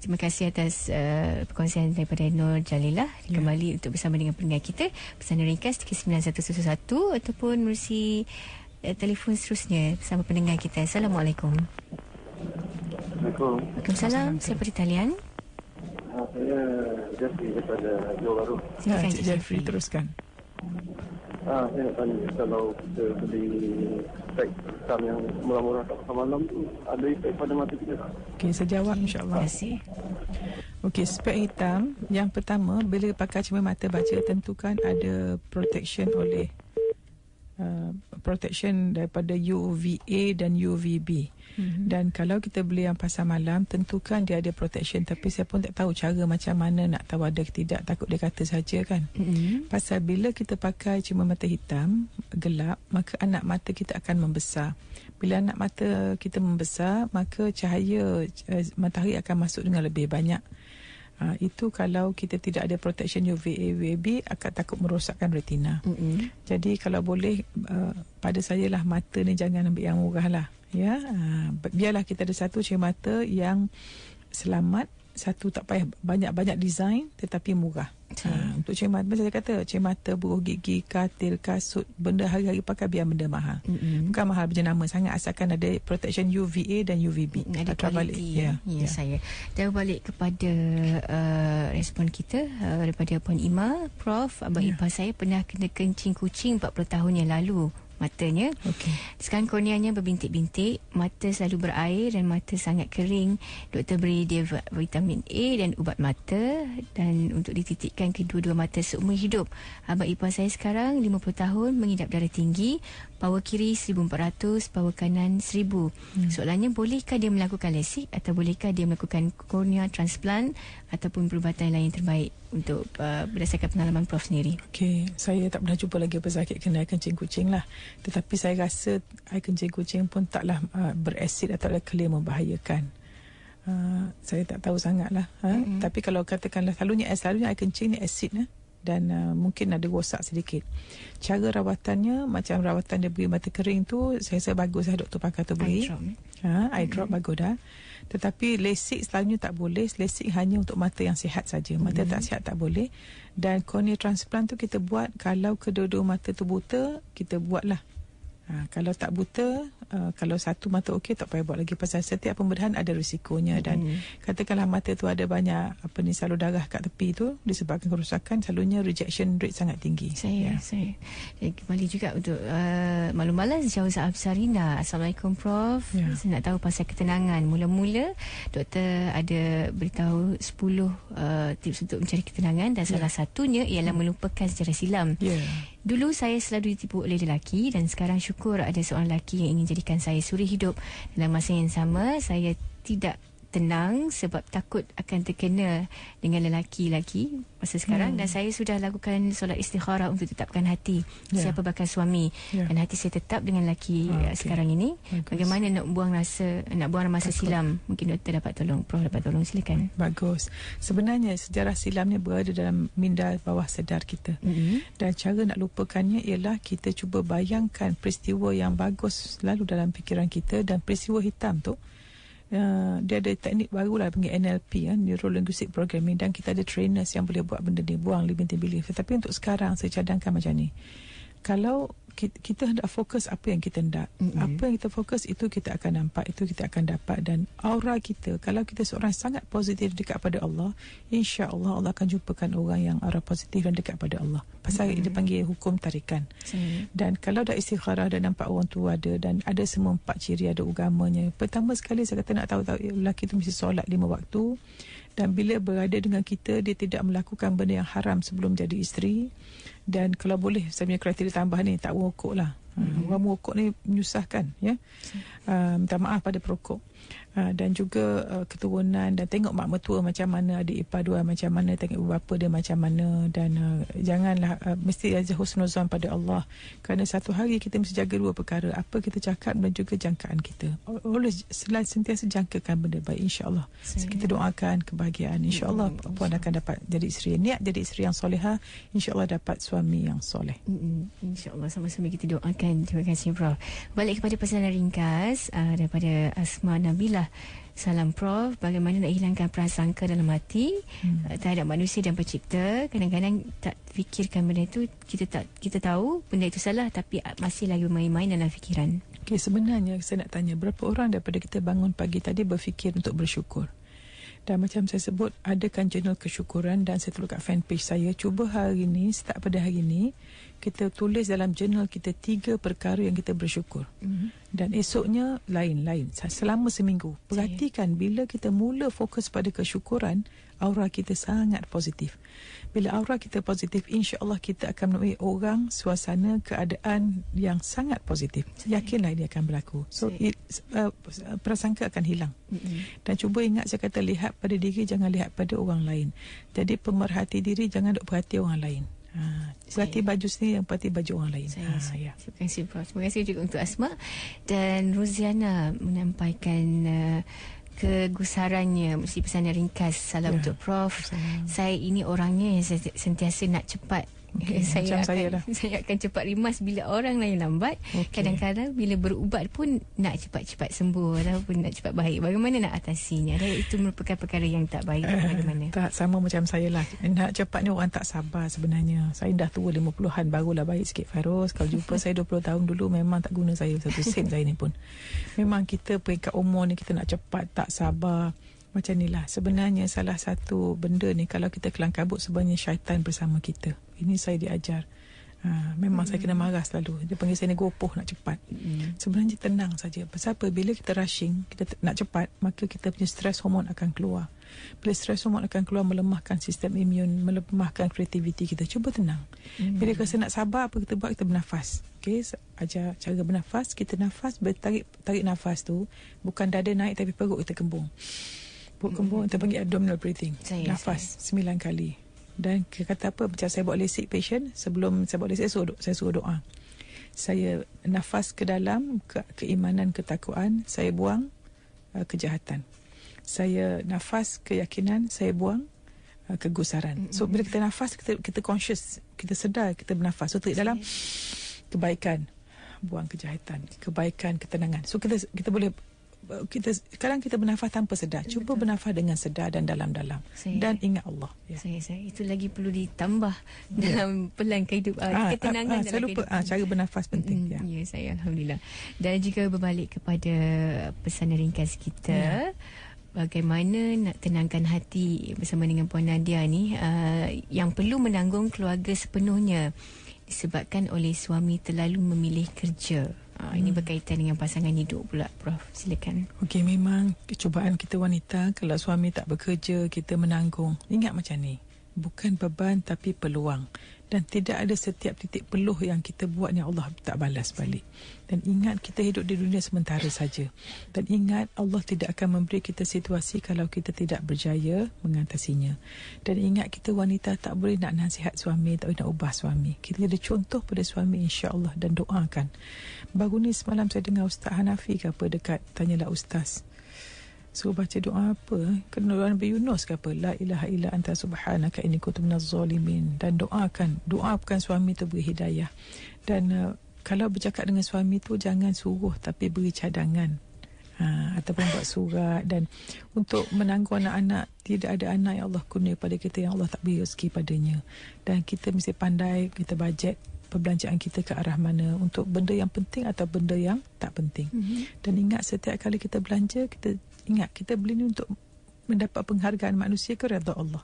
terima kasih atas uh, perkongsian daripada Nur Jalilah yeah. kembali untuk bersama dengan pendengar kita pesanan ringkas 9111 ataupun mesti uh, telefon seterusnya bersama pendengar kita Assalamualaikum Assalamualaikum Waalaikumsalam siapa di talian? Ah, saya Jeffrey daripada Johor Baru ah, Silakan Cik Jeffrey teruskan Ah, Kalau kita beli hitam yang murah malam tu, ada efek pada mata kita tak? Okey, saya jawab insyaAllah. Terima spek hitam yang pertama, bila pakai cermin mata baca, tentukan ada protection oleh Uh, protection daripada UVA dan UVB. Mm-hmm. Dan kalau kita beli yang pasar malam, tentukan dia ada protection. Tapi saya pun tak tahu cara macam mana nak tahu ada ke tidak. Takut dia kata saja kan. Mm-hmm. Pasal bila kita pakai cuma mata hitam, gelap, maka anak mata kita akan membesar. Bila anak mata kita membesar, maka cahaya uh, matahari akan masuk dengan lebih banyak. Uh, itu kalau kita tidak ada protection UVA UVB akan takut merosakkan retina. Mm-hmm. Jadi kalau boleh uh, pada saya lah mata ni jangan ambil yang murah lah. Ya, uh, biarlah kita ada satu cermin mata yang selamat, satu tak payah banyak-banyak design tetapi murah. Ha, untuk cemat macam saya kata cemata buruh gigi katil kasut benda hari-hari pakai biar benda mahal hmm. bukan mahal berjenama sangat asalkan ada protection UVA dan UVB mm, ada kualiti balik. Yeah, ya, ya saya dan balik kepada uh, respon kita uh, daripada Puan Ima Prof Abah ya. Ipah saya pernah kena kencing kucing 40 tahun yang lalu matanya. Okay. Sekarang korneanya berbintik-bintik, mata selalu berair dan mata sangat kering. Doktor beri dia vitamin A dan ubat mata dan untuk dititikkan kedua-dua mata seumur hidup. Abang ipar saya sekarang 50 tahun mengidap darah tinggi, power kiri 1400 power kanan 1000 hmm. soalannya bolehkah dia melakukan lasik atau bolehkah dia melakukan kornea transplant ataupun perubatan lain yang terbaik untuk uh, berdasarkan pengalaman prof sendiri okey saya tak pernah jumpa lagi pesakit kena air kencing kucing lah tetapi saya rasa air kencing kucing pun taklah uh, berasid atau clear membahayakan Uh, saya tak tahu sangatlah ha? mm-hmm. tapi kalau katakanlah selalunya eh, selalunya air kencing ni asid eh? dan uh, mungkin ada rosak sedikit. Cara rawatannya macam rawatan dia bagi mata kering tu saya rasa bagus lah doktor pakar tu beri. Eye drop. Eh? Ha, eye mm-hmm. bagus dah. Tetapi lasik selalunya tak boleh. Lasik hanya untuk mata yang sihat saja. Mata mm-hmm. tak hmm. sihat tak boleh. Dan cornea transplant tu kita buat kalau kedua-dua mata tu buta, kita buatlah Ha, kalau tak buta, uh, kalau satu mata okey tak payah buat lagi pasal setiap pembedahan ada risikonya dan mm-hmm. katakanlah mata tu ada banyak apa ni salur darah kat tepi tu disebabkan kerosakan selalunya rejection rate sangat tinggi. Saya ya. saya eh, kembali juga untuk uh, maklumatlah Syauza Absarina. Assalamualaikum prof. Yeah. Saya nak tahu pasal ketenangan. Mula-mula doktor ada beritahu 10 uh, tips untuk mencari ketenangan dan yeah. salah satunya ialah melupakan sejarah silam. Yeah. Dulu saya selalu ditipu oleh lelaki dan sekarang syukur ada seorang lelaki yang ingin jadikan saya suri hidup. Dalam masa yang sama, saya tidak tenang sebab takut akan terkena dengan lelaki lagi masa sekarang hmm. dan saya sudah lakukan solat istikharah untuk tetapkan hati yeah. siapa bakal suami yeah. dan hati saya tetap dengan lelaki ah, uh, okay. sekarang ini bagus. bagaimana nak buang rasa nak buang masa takut. silam mungkin doktor dapat tolong prof dapat tolong silakan bagus sebenarnya sejarah silam ni berada dalam minda bawah sedar kita mm-hmm. dan cara nak lupakannya ialah kita cuba bayangkan peristiwa yang bagus selalu dalam fikiran kita dan peristiwa hitam tu Uh, dia ada teknik baru lah panggil NLP ya, eh, Neuro Linguistic Programming dan kita ada trainers yang boleh buat benda ni buang limiting belief tetapi untuk sekarang saya cadangkan macam ni kalau kita hendak fokus apa yang kita hendak mm-hmm. apa yang kita fokus itu kita akan nampak itu kita akan dapat dan aura kita kalau kita seorang sangat positif dekat pada Allah insya-Allah Allah akan jumpakan orang yang aura positif dan dekat pada Allah pasal mm-hmm. dia panggil hukum tarikan mm-hmm. dan kalau dah istikharah dan nampak orang tu ada dan ada semua empat ciri ada agamanya pertama sekali saya kata nak tahu-tahu lelaki tu mesti solat lima waktu dan bila berada dengan kita dia tidak melakukan benda yang haram sebelum jadi isteri dan kalau boleh saya punya kriteria tambah ni tak merokok lah hmm. orang merokok ni menyusahkan ya? Uh, minta maaf pada perokok Ah, dan juga uh, keturunan dan tengok mak mertua macam mana adik ipar dua macam mana tengok ibu bapa dia macam mana dan uh, janganlah uh, mesti aja husnuzan pada Allah kerana satu hari kita mesti jaga dua perkara apa kita cakap dan juga jangkaan kita oleh selain sentiasa jangkakan benda baik insyaallah so, kita doakan kebahagiaan insyaallah mm, puan akan dapat jadi isteri niat jadi isteri yang soleha ha? insyaallah dapat suami yang soleh mm, insyaallah sama-sama kita doakan terima kasih Prof. balik kepada pesanan ringkas uh, daripada Asma Nabila lah salam prof bagaimana nak hilangkan prasangka dalam hati hmm. Eh, ada manusia dan pencipta kadang-kadang tak fikirkan benda itu kita tak kita tahu benda itu salah tapi masih lagi main-main dalam fikiran Okay sebenarnya saya nak tanya berapa orang daripada kita bangun pagi tadi berfikir untuk bersyukur dan macam saya sebut adakan jurnal kesyukuran dan saya tulis kat fanpage saya cuba hari ini start pada hari ini kita tulis dalam jurnal kita tiga perkara yang kita bersyukur. Mm-hmm. Dan esoknya lain-lain selama seminggu. Perhatikan bila kita mula fokus pada kesyukuran, aura kita sangat positif. Bila aura kita positif, insya-Allah kita akan menemui orang, suasana, keadaan yang sangat positif. Yakinlah ini akan berlaku. So it uh, uh, prasangka akan hilang. Dan cuba ingat saya kata lihat pada diri jangan lihat pada orang lain. Jadi pemerhati diri jangan duk perhati orang lain. Ha, ah, berarti saya. baju sendiri yang berarti baju orang lain. Saya, ha, ya. Terima kasih, Prof. Terima kasih juga untuk Asma. Dan Ruziana menampaikan uh, kegusarannya mesti pesanan ringkas salam ya, untuk prof saya ini orangnya yang sentiasa nak cepat Okay, saya saya lah. Saya akan cepat rimas bila orang lain lambat. Okay. Kadang-kadang bila berubat pun nak cepat-cepat sembuh ataupun nak cepat baik. Bagaimana nak atasinya? Dan itu merupakan perkara yang tak baik. Eh, Bagaimana? tak, sama macam saya lah. Nak cepat ni orang tak sabar sebenarnya. Saya dah tua 50-an barulah baik sikit faros. Kalau jumpa saya dua puluh tahun dulu memang tak guna saya satu sen saya ni pun. Memang kita peringkat umur ni kita nak cepat, tak sabar macam inilah sebenarnya salah satu benda ni kalau kita kelang kabut sebenarnya syaitan bersama kita ini saya diajar uh, memang mm-hmm. saya kena hmm. marah selalu dia panggil saya ni gopoh nak cepat mm-hmm. sebenarnya tenang saja pasal apa bila kita rushing kita nak cepat maka kita punya stres hormon akan keluar bila stres hormon akan keluar melemahkan sistem imun melemahkan kreativiti kita cuba tenang mm-hmm. bila kita nak sabar apa kita buat kita bernafas Okay, ajar cara bernafas kita nafas tarik, tarik nafas tu bukan dada naik tapi perut kita kembung buat kembung atau mm-hmm. panggil abdominal breathing saya, nafas sembilan kali dan kata apa macam saya buat lesik patient sebelum saya buat lesik saya suruh, doa, saya suruh doa saya nafas ke dalam ke, keimanan ketakuan saya buang uh, kejahatan saya nafas keyakinan saya buang uh, kegusaran so mm-hmm. bila kita nafas kita, kita conscious kita sedar kita bernafas so tarik dalam kebaikan buang kejahatan kebaikan ketenangan so kita kita boleh Eh, kita sekarang kita bernafas tanpa sedar. Cuba Betul. bernafas dengan sedar dan dalam-dalam. dan ingat Allah. Ya. Saya saya itu lagi perlu ditambah ya. dalam pelan kehidupan ah, ha, ah, ketenangan ha, ha, hidup. Saya lupa ha, cara bernafas penting mm, ya. Ya saya alhamdulillah. Dan jika berbalik kepada pesanan ringkas kita ya bagaimana nak tenangkan hati bersama dengan puan Nadia ni uh, yang perlu menanggung keluarga sepenuhnya disebabkan oleh suami terlalu memilih kerja Uh, ini hmm. berkaitan dengan pasangan hidup pula Prof. Silakan. Okey memang kecubaan kita wanita kalau suami tak bekerja kita menanggung. Ingat macam ni. Bukan beban tapi peluang dan tidak ada setiap titik peluh yang kita buat yang Allah tak balas balik. Dan ingat kita hidup di dunia sementara saja. Dan ingat Allah tidak akan memberi kita situasi kalau kita tidak berjaya mengatasinya. Dan ingat kita wanita tak boleh nak nasihat suami, tak boleh nak ubah suami. Kita ada contoh pada suami insya Allah dan doakan. Baru ni semalam saya dengar Ustaz Hanafi ke apa dekat, tanyalah Ustaz. Suruh baca doa apa? Kena doa Nabi Yunus ke apa? La ilaha illa anta subhanaka inni kuntu minaz zalimin. Dan doakan, doa doakan suami tu beri hidayah. Dan uh, kalau bercakap dengan suami tu jangan suruh tapi beri cadangan. Ha, ataupun buat surat dan untuk menanggung anak-anak tidak ada anak yang Allah kurnia pada kita yang Allah tak beri rezeki padanya dan kita mesti pandai kita bajet perbelanjaan kita ke arah mana untuk benda yang penting atau benda yang tak penting mm-hmm. dan ingat setiap kali kita belanja kita ingat kita beli ni untuk mendapat penghargaan manusia ke redha Allah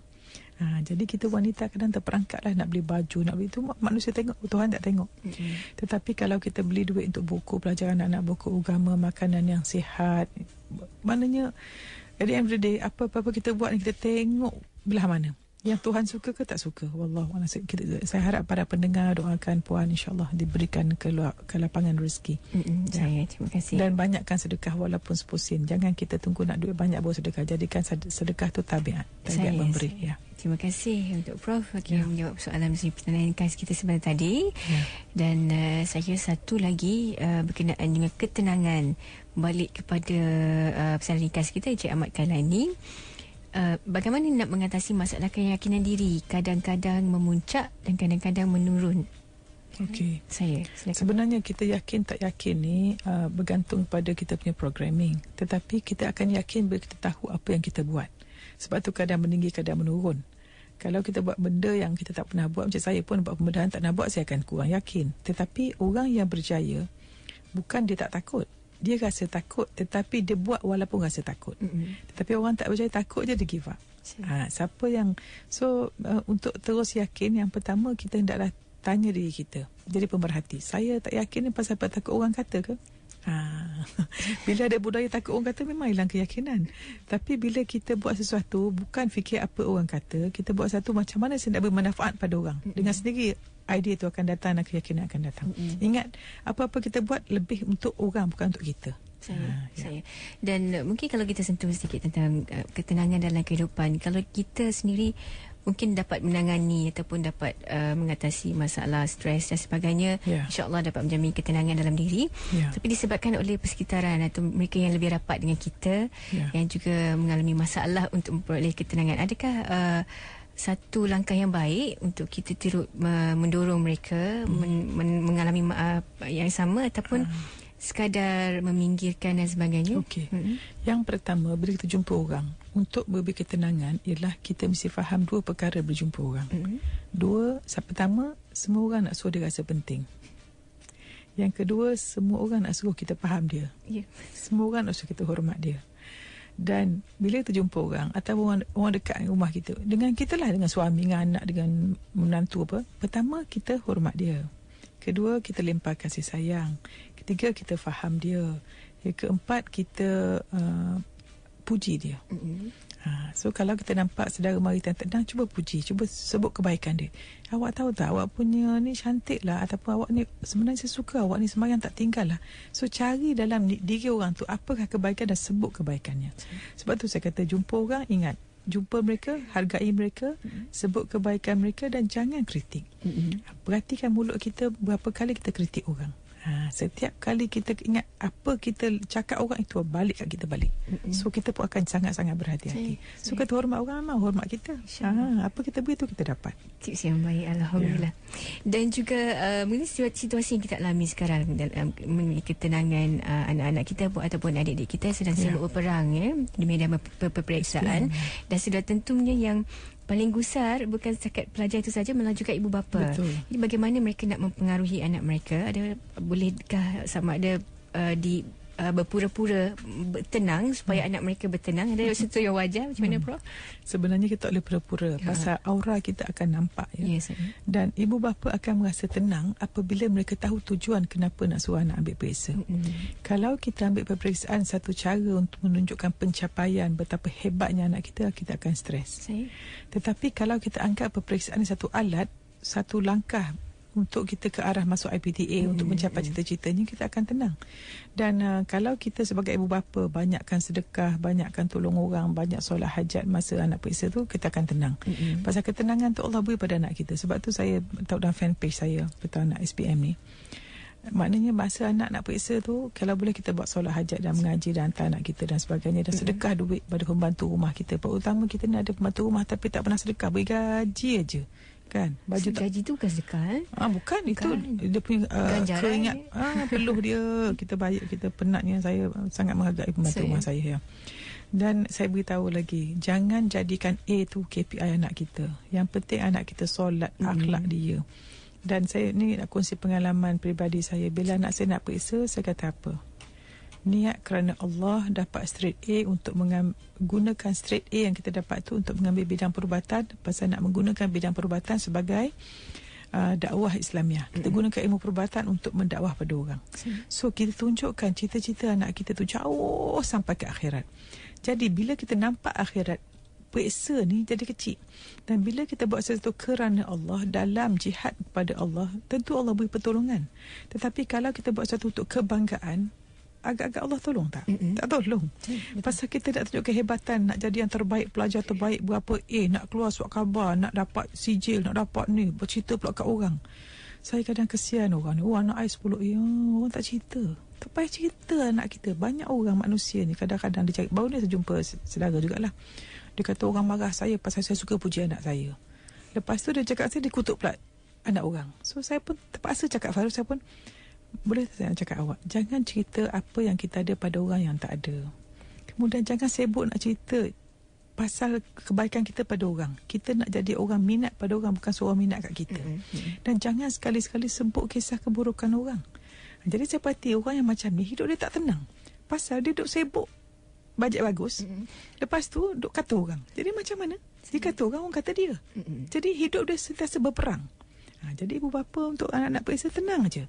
ha, jadi kita wanita kadang terperangkat lah nak beli baju nak beli tu manusia tengok Tuhan tak tengok hmm. tetapi kalau kita beli duit untuk buku pelajaran anak-anak buku agama makanan yang sihat maknanya at the end of day apa-apa kita buat ni kita tengok belah mana hmm yang Tuhan suka ke tak suka wallahu ala saya, saya harap para pendengar doakan puan insyaallah diberikan keluar ke lapangan rezeki ya. saya terima kasih dan banyakkan sedekah walaupun sepusin jangan kita tunggu nak duit banyak buat sedekah jadikan sedekah tu tabiat tabiat saya, memberi saya. ya Terima kasih untuk Prof ya. yang okay, menjawab soalan mesti pertanyaan khas kita sebentar tadi. Ya. Dan uh, saya satu lagi uh, berkenaan dengan ketenangan balik kepada uh, eh, pesanan ringkas kita Encik Ahmad Kalani. Uh, Eh, bagaimana nak mengatasi masalah keyakinan diri kadang-kadang memuncak dan kadang-kadang menurun okey saya silakan. sebenarnya kita yakin tak yakin ni uh, bergantung pada kita punya programming tetapi kita akan yakin bila kita tahu apa yang kita buat sebab tu kadang meninggi kadang menurun kalau kita buat benda yang kita tak pernah buat macam saya pun buat pembedahan tak pernah buat saya akan kurang yakin tetapi orang yang berjaya bukan dia tak takut dia rasa takut tetapi dia buat walaupun rasa takut. Mm-hmm. Tetapi orang tak berjaya takut je dia give up. Ha, siapa yang so uh, untuk terus yakin yang pertama kita hendaklah tanya diri kita. Jadi pemerhati. Saya tak yakin ni pasal takut orang kata ke? Ha. bila ada budaya takut orang kata memang hilang keyakinan. Tapi bila kita buat sesuatu bukan fikir apa orang kata, kita buat satu macam mana saya nak bermanfaat pada orang. Dengan sendiri idea itu akan datang dan keyakinan akan datang. Mm-hmm. Ingat apa-apa kita buat lebih untuk orang bukan untuk kita. Saya, ha, ya. Dan uh, mungkin kalau kita sentuh sedikit tentang uh, ketenangan dalam kehidupan, kalau kita sendiri mungkin dapat menangani ataupun dapat uh, mengatasi masalah stres dan sebagainya yeah. insyaallah dapat menjamin ketenangan dalam diri yeah. tapi disebabkan oleh persekitaran atau mereka yang lebih rapat dengan kita yeah. yang juga mengalami masalah untuk memperoleh ketenangan adakah uh, satu langkah yang baik untuk kita tiru uh, mendorong mereka hmm. men, men, mengalami maaf ah, yang sama ataupun uh. sekadar meminggirkan dan sebagainya. Okey. Hmm. Yang pertama bila kita jumpa orang untuk beri ketenangan ialah kita mesti faham dua perkara berjumpa orang. Hmm. Dua, pertama semua orang nak suruh dia rasa penting. Yang kedua, semua orang nak suruh kita faham dia. Yeah. Semua orang nak suruh kita hormat dia. Yeah. Dan bila jumpa orang atau orang, orang dekat rumah kita, dengan kita lah, dengan suami, dengan anak, dengan menantu apa, pertama kita hormat dia. Kedua, kita lempar kasih sayang. Ketiga, kita faham dia. Keempat, kita uh, puji dia. Mm-hmm. Ha, so kalau kita nampak saudara mari tengah tenang, cuba puji, cuba sebut kebaikan dia. Awak tahu tak, awak punya ni cantik lah ataupun awak ni sebenarnya saya suka awak ni semayang tak tinggal lah. So cari dalam diri orang tu apakah kebaikan dan sebut kebaikannya. Sebab tu saya kata jumpa orang ingat jumpa mereka, hargai mereka, sebut kebaikan mereka dan jangan kritik. Mm-hmm. Perhatikan mulut kita berapa kali kita kritik orang. Ha, setiap kali kita ingat apa kita cakap orang itu balik kat kita balik. Mm-hmm. So kita pun akan sangat-sangat berhati-hati. So kita hormat orang amat hormat kita. Ha, apa kita beri tu kita dapat. Tips yang baik alhamdulillah. Yeah. Dan juga uh, mengenai situasi yang kita alami sekarang dalam um, mengenai ketenangan uh, anak-anak kita pun, ataupun adik-adik kita sedang yeah. sibuk berperang ya di medan peperiksaan dan sudah tentunya yang paling gusar bukan sekat pelajar itu saja melalui juga ibu bapa. Betul. Jadi bagaimana mereka nak mempengaruhi anak mereka? Ada bolehkah sama ada uh, di uh, berpura-pura tenang supaya hmm. anak mereka bertenang ada sesuatu yang wajar macam mana prof sebenarnya kita tak boleh pura-pura ha. pasal aura kita akan nampak ya yes, dan ibu bapa akan merasa tenang apabila mereka tahu tujuan kenapa nak suruh anak ambil periksa hmm. kalau kita ambil periksaan satu cara untuk menunjukkan pencapaian betapa hebatnya anak kita kita akan stres tetapi kalau kita anggap periksaan satu alat satu langkah untuk kita ke arah masuk IPTA hmm. untuk ya, mencapai ya. cita-citanya kita akan tenang. Dan uh, kalau kita sebagai ibu bapa banyakkan sedekah, banyakkan tolong orang, banyak solat hajat masa anak periksa tu kita akan tenang. Hmm. Pasal ketenangan tu Allah beri pada anak kita. Sebab tu saya tahu dalam fan page saya betul anak SPM ni. Maknanya masa anak nak periksa tu kalau boleh kita buat solat hajat dan mengaji dan hantar anak kita dan sebagainya dan hmm. sedekah duit pada pembantu rumah kita. Pertama kita ni ada pembantu rumah tapi tak pernah sedekah, bagi gaji aje kan baju tak... gaji tu bukan sedekah eh ah bukan, bukan. itu dia punya uh, keringat ah peluh dia kita bayar kita penatnya saya ah, sangat menghargai pembantu so, rumah saya ya dan saya beritahu lagi jangan jadikan A tu KPI anak kita yang penting anak kita solat mm. akhlak dia dan saya ni nak kongsi pengalaman pribadi saya bila anak saya nak periksa saya kata apa niat kerana Allah dapat straight A untuk menggunakan straight A yang kita dapat tu untuk mengambil bidang perubatan pasal nak menggunakan bidang perubatan sebagai uh, dakwah Islamiah. Hmm. Kita gunakan ilmu perubatan untuk mendakwah pada orang. Hmm. So kita tunjukkan cita-cita anak kita tu jauh sampai ke akhirat. Jadi bila kita nampak akhirat peksa ni jadi kecil. Dan bila kita buat sesuatu kerana Allah dalam jihad kepada Allah, tentu Allah beri pertolongan. Tetapi kalau kita buat sesuatu untuk kebanggaan, agak-agak Allah tolong tak? Mm-hmm. Tak tolong. Mm, Pasal kita nak tunjuk kehebatan, nak jadi yang terbaik, pelajar terbaik, berapa A, nak keluar suat khabar, nak dapat sijil, nak dapat ni, bercerita pula kat orang. Saya kadang kesian orang ni. Oh, anak saya 10 ya, orang tak cerita. Tak payah cerita anak kita. Banyak orang manusia ni kadang-kadang dia cakap, baru ni saya jumpa sedara jugalah. Dia kata orang marah saya pasal saya suka puji anak saya. Lepas tu dia cakap saya dikutuk pula anak orang. So saya pun terpaksa cakap Farouk saya pun boleh saya cakap awak jangan cerita apa yang kita ada pada orang yang tak ada kemudian jangan sibuk nak cerita pasal kebaikan kita pada orang kita nak jadi orang minat pada orang bukan seorang minat kat kita mm-hmm. Mm-hmm. dan jangan sekali-sekali sebut kisah keburukan orang jadi saya perhati orang yang macam ni hidup dia tak tenang pasal dia duduk sibuk bajet bagus mm-hmm. lepas tu duduk kata orang jadi macam mana dia kata orang orang kata dia jadi hidup dia sentiasa berperang Ha, jadi ibu bapa untuk anak-anak periksa tenang aja.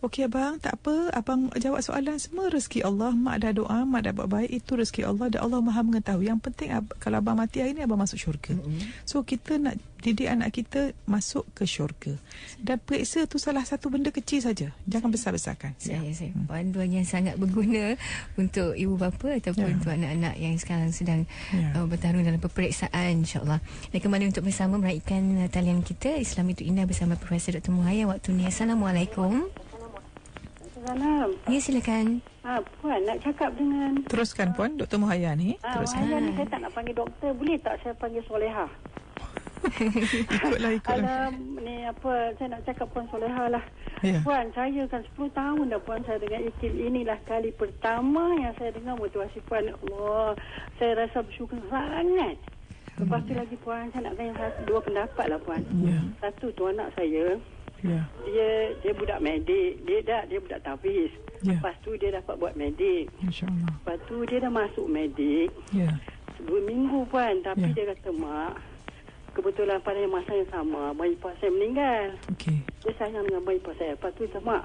Okey abang, tak apa. Abang jawab soalan semua rezeki Allah. Mak dah doa, mak dah buat baik. Itu rezeki Allah dan Allah maha mengetahui. Yang penting kalau abang mati hari ini, abang masuk syurga. Mm-hmm. So kita nak didik anak kita masuk ke syurga. Dan periksa tu salah satu benda kecil saja. Jangan besar-besarkan. Saya, ya. saya. Hmm. Panduan yang sangat berguna untuk ibu bapa ataupun ya. untuk anak-anak yang sekarang sedang ya. uh, bertarung dalam peperiksaan insyaAllah. Dan kembali untuk bersama meraihkan talian kita. Islam itu indah bersama Profesor Dr. Muhaya waktu ni. Assalamualaikum. Assalamualaikum. Ya silakan. Ha, puan nak cakap dengan Teruskan uh, puan Dr. Muhaya ni. Eh? Ha, ah, Teruskan. Muhaya ni saya tak nak panggil doktor. Boleh tak saya panggil Soleha? ikutlah ikutlah. Alam ni apa saya nak cakap puan Soleha lah. Ya. Puan saya kan 10 tahun dah puan saya dengan ikil inilah kali pertama yang saya dengar motivasi puan. Allah, saya rasa bersyukur sangat. Lepas tu lagi puan saya nak tanya dua pendapat lah puan. Ya. Satu tu anak saya. Yeah. Dia dia budak medik. Dia dah dia budak tafiz. Yeah. Lepas tu dia dapat buat medik. InsyaAllah. Lepas tu dia dah masuk medik. Ya. Yeah. minggu pun. Tapi yeah. dia kata, Mak, kebetulan pada masa yang sama, bayi pas saya meninggal. Okey. Dia sayang dengan bayi pas saya. Lepas tu, Mak,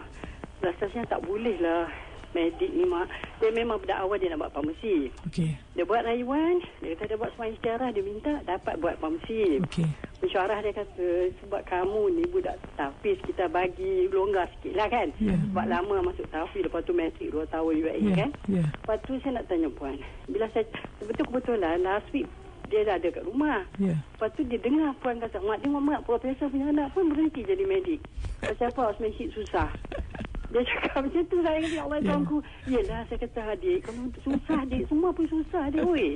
rasa saya tak boleh lah medik ni mak dia memang dari awal dia nak buat farmasi Okay. dia buat rayuan dia kata dia buat semua isytiharah dia minta dapat buat farmasi Okay. mesyuarah dia kata sebab kamu ni budak tapis kita bagi longgar sikit lah kan yeah. sebab lama masuk tapis lepas tu matrik 2 tahun UAE yeah. kan yeah. lepas tu saya nak tanya puan bila saya betul kebetulan lah, last week dia dah ada kat rumah yeah. lepas tu dia dengar puan kata mak dia mak profesor punya anak pun berhenti jadi medik pasal apa osmanship susah dia cakap macam tu lah Ya Allah yeah. tuanku Yelah saya kata adik Kamu susah dia Semua pun susah ah, ya. ya. dia Weh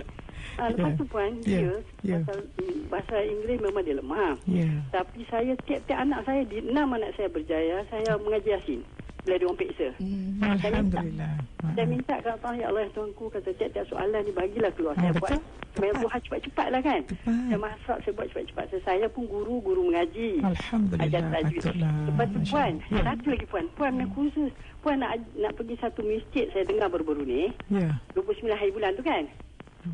ha, ya. Lepas yeah. tu puan Dia yeah. Pasal hmm, Bahasa Inggeris memang dia lemah yeah. Tapi saya Tiap-tiap anak saya Enam anak saya berjaya Saya mengajar sin bila dia orang periksa. Hmm, Alhamdulillah. Saya minta, kalau minta Ya Allah, ya Tuan Ku kata, tiap-tiap soalan ni bagilah keluar. Ha, saya betul? buat semayang buha cepat-cepat lah kan. Saya masak, saya buat cepat-cepat. Saya, saya pun guru, guru mengaji. Alhamdulillah, Ajar patutlah. Lepas tu Puan, ya. satu lagi Puan. Puan hmm. khusus. Puan nak, nak pergi satu masjid saya dengar baru-baru ni. Ya. 29 hari bulan tu kan.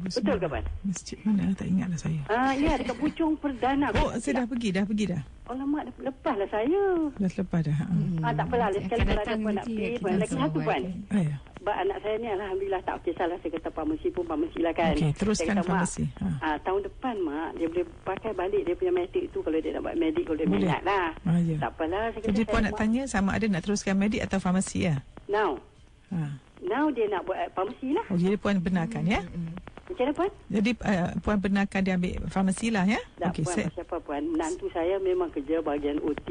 Betul ke Abang? Masjid mana? Ah, tak ingat lah saya. Ah, ya, dekat Pucung Perdana. Oh, saya dah pergi, dah pergi dah. Oh, lama dah lepas lah saya. Dah lepas dah. Ha. Hmm. Ah, tak apalah. Lepas sekali kalau ada pun nak pergi. Lagi satu pun. Kan? Ayah. Ah, Sebab anak saya ni Alhamdulillah tak okey salah. Saya kata farmasi pun farmasi lah kan. Okey, teruskan kata, farmasi. ha. Ah, tahun depan mak, dia boleh pakai balik dia punya medik tu kalau dia nak buat medik kalau dia boleh. minat lah. Ah, ya. Tak apalah. Saya Jadi saya nak mak, tanya sama ada nak teruskan medik atau farmasi ya? Now. Ha. Now dia nak buat farmasi lah. Oh, jadi puan benarkan hmm. ya? Hmm. hmm, hmm. Macam mana Puan? Jadi uh, Puan benarkan dia ambil farmasi lah ya? Tak okay, Puan, saya... macam apa Puan? Nantu saya memang kerja bahagian OT.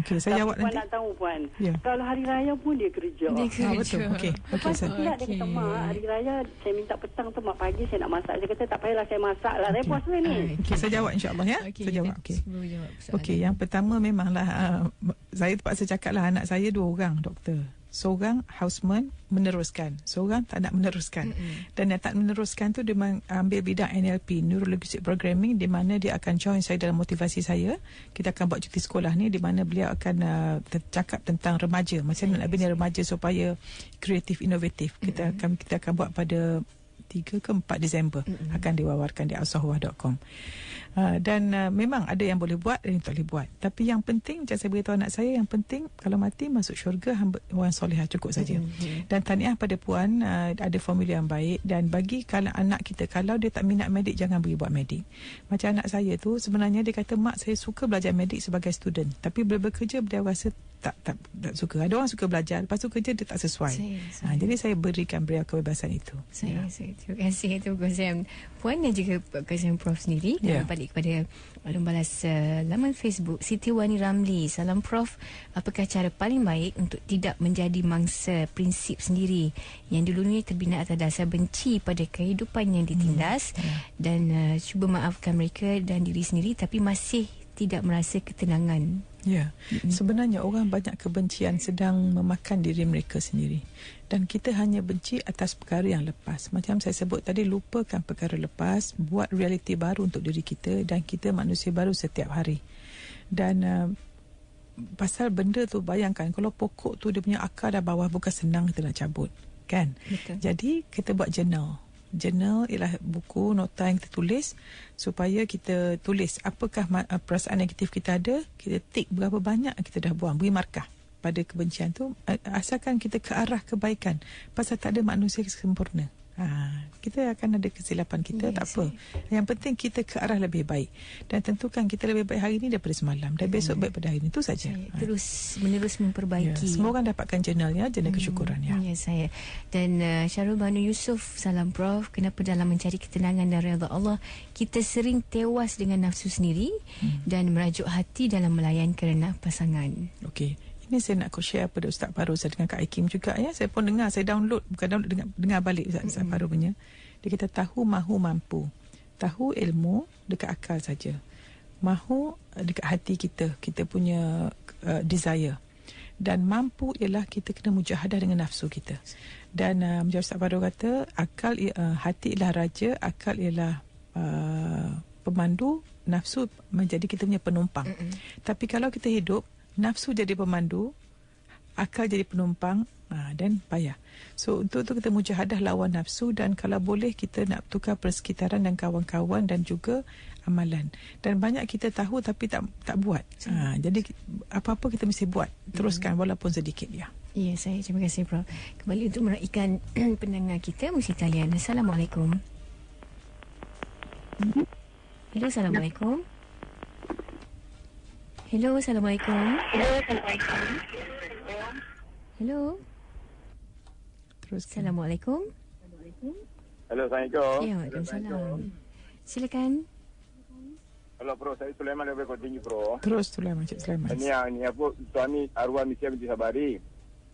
Okey, saya jawab nanti. Puan nak tahu Puan, yeah. kalau hari raya pun dia kerja. Dia kerja. Ah, betul, okey. Okay, Lepas okay, pula okay. dia kata, Mak, hari raya saya minta petang tu, Mak pagi saya nak masak. Dia kata, tak payahlah saya masak lah. Okay. Puas ni. Ah, okay. saya jawab insyaAllah ya? Okay, saya jawab. Okey, okay, yang pertama memanglah, uh, saya terpaksa cakap lah anak saya dua orang, doktor seorang houseman meneruskan seorang tak nak meneruskan mm-hmm. dan yang tak meneruskan tu dia ambil bidang NLP Neuro Linguistic Programming di mana dia akan join saya dalam motivasi saya kita akan buat cuti sekolah ni di mana beliau akan uh, cakap tentang remaja macam mana nak bina remaja supaya kreatif inovatif kita mm-hmm. akan kita akan buat pada 3 ke 4 Disember mm-hmm. akan diwawarkan di asahwah.com Ah, dan uh, memang ada yang boleh buat dan yang tak boleh buat. Tapi yang penting macam saya beritahu anak saya yang penting kalau mati masuk syurga hamba orang solehah cukup saja. Mm-hmm. Dan tahniah pada puan uh, ada formula yang baik dan bagi kalau anak kita kalau dia tak minat medik jangan beri buat medik. Macam anak saya tu sebenarnya dia kata mak saya suka belajar medik sebagai student tapi bila bekerja dia rasa tak, tak tak suka. Ada orang suka belajar, lepas tu kerja dia tak sesuai. Saya, saya. Ha, jadi saya berikan beliau kebebasan itu. Saya, ya. saya. Terima kasih. Terima kasih. Puan dan juga kasihan Prof sendiri. Ya. Dan balik kepada maklum balas uh, laman Facebook Siti Wani Ramli. Salam Prof, apakah cara paling baik untuk tidak menjadi mangsa prinsip sendiri yang dulunya terbina atas dasar benci pada kehidupan yang ditindas hmm. Ya. dan uh, cuba maafkan mereka dan diri sendiri tapi masih tidak merasa ketenangan. Ya. Yeah. Mm-hmm. Sebenarnya orang banyak kebencian sedang memakan diri mereka sendiri. Dan kita hanya benci atas perkara yang lepas. Macam saya sebut tadi lupakan perkara lepas, buat realiti baru untuk diri kita dan kita manusia baru setiap hari. Dan uh, pasal benda tu bayangkan kalau pokok tu dia punya akar dah bawah bukan senang kita nak cabut, kan? Jadi kita buat jurnal. Jurnal ialah buku nota yang kita tulis supaya kita tulis apakah uh, perasaan negatif kita ada kita tick. berapa banyak kita dah buang beri markah pada kebencian tu asalkan kita ke arah kebaikan pasal tak ada manusia sempurna Ha, kita akan ada kesilapan kita yes, tak apa. Yes. Yang penting kita ke arah lebih baik dan tentukan kita lebih baik hari ini daripada semalam dan besok baik pada hari ini itu saja. Ha. Terus menerus memperbaiki. Ya, semua orang dapatkan jurnalnya, jurnal hmm. kesyukuran ya. Ya saya. Dan uh, Syarul Banu Yusuf salam prof kenapa dalam mencari ketenangan dan redha Allah kita sering tewas dengan nafsu sendiri hmm. dan merajuk hati dalam melayan kerana pasangan. Okey ni saya nak share pada Ustaz Paru saya dengan Kak Hakim juga ya. Saya pun dengar, saya download bukan download dengar, dengar balik Ustaz, Ustaz Paru punya. Dia kata tahu mahu mampu. Tahu ilmu dekat akal saja. Mahu eh, dekat hati kita, kita punya uh, desire. Dan mampu ialah kita kena mujahadah dengan nafsu kita. Dan uh, eh, menjawab Ustaz Paru kata akal uh, hati ialah raja, akal ialah uh, pemandu, nafsu menjadi kita punya penumpang. Mm-mm. Tapi kalau kita hidup nafsu jadi pemandu, akal jadi penumpang uh, dan payah. So untuk itu kita mujahadah lawan nafsu dan kalau boleh kita nak tukar persekitaran dan kawan-kawan dan juga amalan. Dan banyak kita tahu tapi tak tak buat. Uh, jadi apa-apa kita mesti buat. Teruskan hmm. walaupun sedikit ya. Ya saya terima kasih Prof. Kembali untuk meraihkan pendengar kita Musi Talian. Assalamualaikum. Hmm. Hello, Assalamualaikum. Hello, Assalamualaikum. Hello, Assalamualaikum. Hello. Terus. Assalamualaikum. Hello, Assalamualaikum. Ya, Waalaikumsalam. Silakan. Kalau bro, saya Sulaiman lebih kau tinggi bro. Terus Sulaiman, Cik Sulaiman. Ini yang ni apa, suami arwah Misya binti Sabari.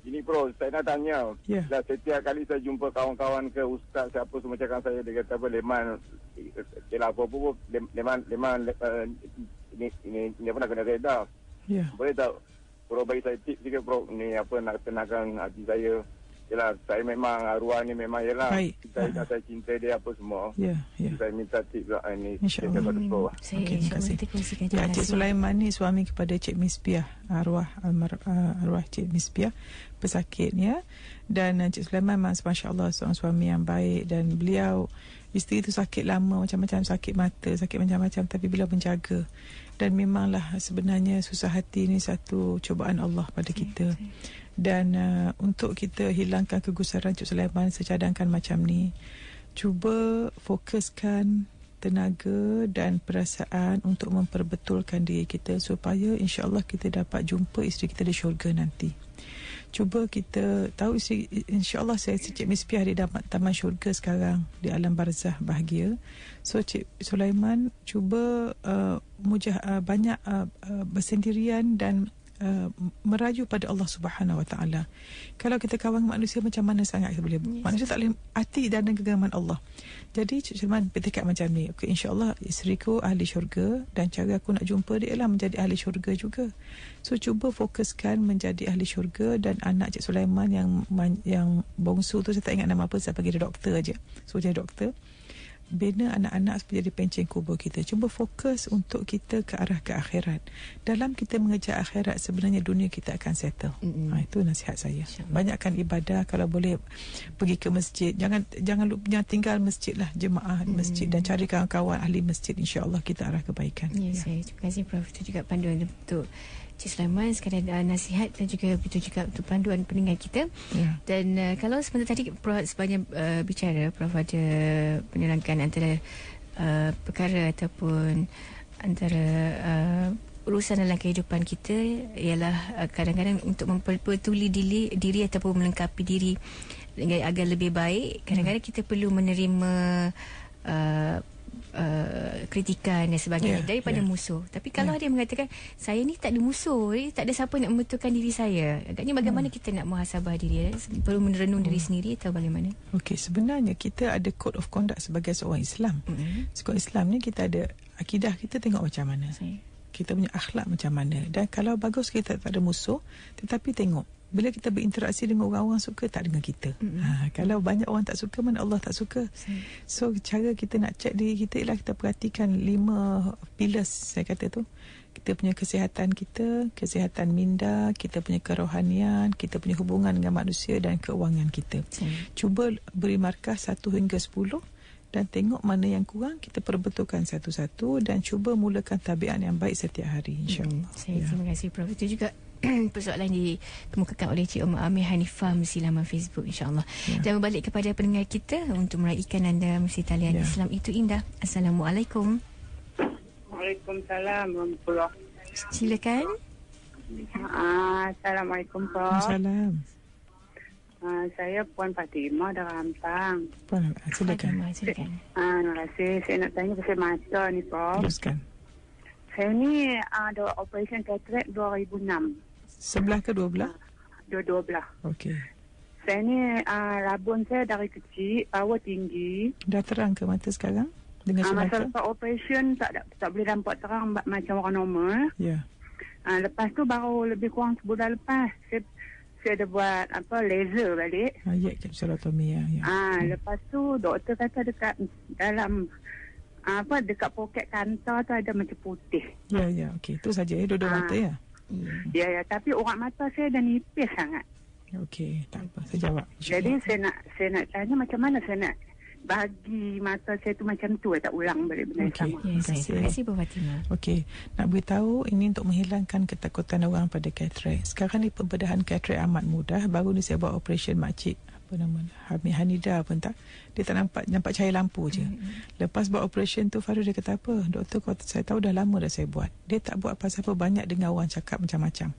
Ini bro, saya nak tanya. Yeah. Ya. Dah setiap kali saya jumpa kawan-kawan ke ustaz siapa semua cakap saya, dia kata apa, Leman, dia lah apa-apa, Leman, Leman, Leman eh, ini ini ini apa nak kena reda. Ya. Boleh tak Bro bagi saya tip sikit pro ni apa nak tenangkan hati saya. Yalah saya memang arwah ni memang yalah kita right. uh. saya cinta dia apa semua. Ya. Yeah, yeah. Saya minta tip lah ini eh, insya-Allah. Okey terima kasih. Ya, Cik Sulaiman ni suami kepada Cik mispia. arwah almar uh, arwah Cik mispia, pesakit ya. Dan uh, Cik Sulaiman masya-Allah seorang suami yang baik dan beliau isteri tu sakit lama macam-macam sakit mata sakit macam-macam tapi bila menjaga dan memanglah sebenarnya susah hati ni satu cobaan Allah pada kita dan uh, untuk kita hilangkan kegusaran Cuk Sulaiman secadangkan macam ni cuba fokuskan tenaga dan perasaan untuk memperbetulkan diri kita supaya insya-Allah kita dapat jumpa isteri kita di syurga nanti cuba kita tahu insyaallah saya si Cik Miss Pia di dalam taman syurga sekarang di alam barzah bahagia so Cik Sulaiman cuba uh, mujah uh, banyak uh, uh, bersendirian dan Eh, merayu pada Allah Subhanahu Wa Taala. Kalau kita kawan manusia macam mana sangat kita boleh? Yes. Manusia tak boleh hati dan kegagaman Allah. Jadi Cik Sulman bertekad macam ni. Okey, Okay, InsyaAllah isteriku ahli syurga dan cara aku nak jumpa dia ialah menjadi ahli syurga juga. So cuba fokuskan menjadi ahli syurga dan anak Cik Sulaiman yang yang bongsu tu saya tak ingat nama apa. Saya panggil dia doktor aja. So jadi doktor bina anak-anak supaya jadi pencen kubur kita. Cuba fokus untuk kita ke arah ke akhirat. Dalam kita mengejar akhirat, sebenarnya dunia kita akan settle. Mm-hmm. Ha, itu nasihat saya. Banyakkan ibadah kalau boleh pergi ke masjid. Jangan jangan lupa jangan tinggal masjid lah, jemaah mm-hmm. masjid dan cari kawan-kawan ahli masjid. Insya Allah kita arah kebaikan. Ya, ya. saya. Terima kasih Prof. Itu juga panduan untuk Cik Sulaiman sekali ada uh, nasihat dan juga begitu juga untuk panduan pendengar kita. Yeah. Dan uh, kalau sebentar tadi Prof sebanyak uh, bicara Prof ada penerangkan antara uh, perkara ataupun antara uh, urusan dalam kehidupan kita ialah uh, kadang-kadang untuk memperbetuli diri, diri ataupun melengkapi diri agar lebih baik kadang-kadang hmm. kita perlu menerima uh, uh, kritikan dan sebagainya yeah, daripada yeah. musuh. Tapi kalau yeah. dia mengatakan saya ni tak ada musuh, eh, tak ada siapa nak membetulkan diri saya. Agaknya bagaimana hmm. kita nak muhasabah diri? Eh, perlu merenung hmm. diri sendiri atau bagaimana? Okey, sebenarnya kita ada code of conduct sebagai seorang Islam. Mm-hmm. Sebab Islam ni kita ada akidah kita tengok macam mana. Saya. Kita punya akhlak macam mana. Dan kalau bagus kita tak ada musuh, tetapi tengok bila kita berinteraksi dengan orang-orang suka tak dengan kita. Mm-hmm. Ha kalau banyak orang tak suka mana Allah tak suka. So cara kita nak cek diri kita ialah kita perhatikan lima pillars saya kata tu. Kita punya kesihatan kita, kesihatan minda, kita punya kerohanian, kita punya hubungan dengan manusia dan keuangan kita. Mm. Cuba beri markah satu hingga sepuluh dan tengok mana yang kurang kita perbetulkan satu-satu dan cuba mulakan tabiat yang baik setiap hari insyaallah. Okay. ya. terima kasih Prof. Itu juga persoalan dikemukakan oleh Cik Umar Amir Hanifah mesti laman Facebook insyaAllah ya. dan berbalik kepada pendengar kita untuk meraihkan anda mesti talian ya. Islam itu indah Assalamualaikum Waalaikumsalam Silakan Ah, Assalamualaikum Pak Assalamualaikum Uh, ah, saya Puan Fatima dari Rampang. Puan, ah, silakan. Ah, uh, terima kasih. Saya nak tanya pasal mata ni, Pak. Teruskan. Saya ni ada uh, operasi katerak 2006. Sebelah ke dua belah? Ah, dua dua belah. Okey. Saya ni uh, rabun saya dari kecil, power tinggi. Dah terang ke mata sekarang? Dengan uh, masa lepas operation tak, tak, tak boleh nampak terang macam orang normal. Ya. Yeah. Uh, lepas tu baru lebih kurang sebulan lepas saya, saya ada buat apa laser balik. Uh, ah, yeah, ya, Yeah. Uh, yeah. Lepas tu doktor kata dekat dalam apa dekat poket kantor tu ada macam putih. Ya, yeah, ya. Yeah, Okey. Itu saja ya. Dua-dua uh, mata ya. Hmm. Ya, ya. Tapi orang mata saya dah nipis sangat. Okey, tak apa. Saya jawab. Insya'Allah. Jadi saya nak saya nak tanya macam mana saya nak bagi mata saya tu macam tu eh, tak ulang balik benda okay. sama. Okey, terima kasih. Terima kasih Bu Okey, nak beritahu ini untuk menghilangkan ketakutan orang pada katrak. Sekarang ni pembedahan katrak amat mudah. Baru ni saya buat operasi makcik apa nama Hamid Hanida pun tak dia tak nampak nampak cahaya lampu je mm-hmm. lepas buat operation tu Farid dia kata apa doktor kata saya tahu dah lama dah saya buat dia tak buat pasal apa banyak dengar orang cakap macam-macam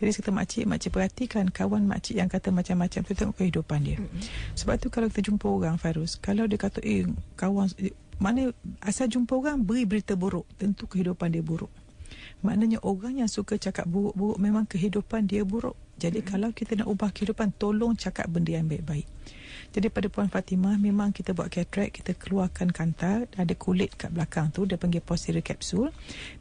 jadi saya kata makcik makcik perhatikan kawan makcik yang kata macam-macam tu tengok kehidupan dia mm-hmm. sebab tu kalau kita jumpa orang Farus kalau dia kata eh kawan mana asal jumpa orang beri berita buruk tentu kehidupan dia buruk Maknanya orang yang suka cakap buruk-buruk memang kehidupan dia buruk. Jadi hmm. kalau kita nak ubah kehidupan, tolong cakap benda yang baik-baik. Jadi pada Puan Fatimah memang kita buat cataract, kita keluarkan kanta, ada kulit kat belakang tu, dia panggil posterior capsule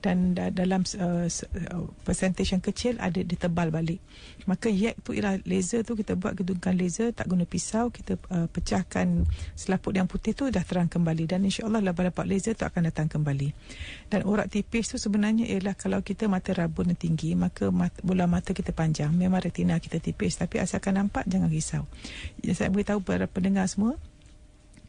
dan dalam uh, uh, percentage yang kecil ada ditebal balik. Maka yak tu ialah laser tu kita buat gedungkan laser, tak guna pisau, kita uh, pecahkan selaput yang putih tu dah terang kembali dan insyaAllah lepas dapat laser tu akan datang kembali. Dan urat tipis tu sebenarnya ialah kalau kita mata rabun yang tinggi, maka mata, bola mata kita panjang. Memang retina kita tipis tapi asalkan nampak jangan risau. Saya beritahu para pendengar semua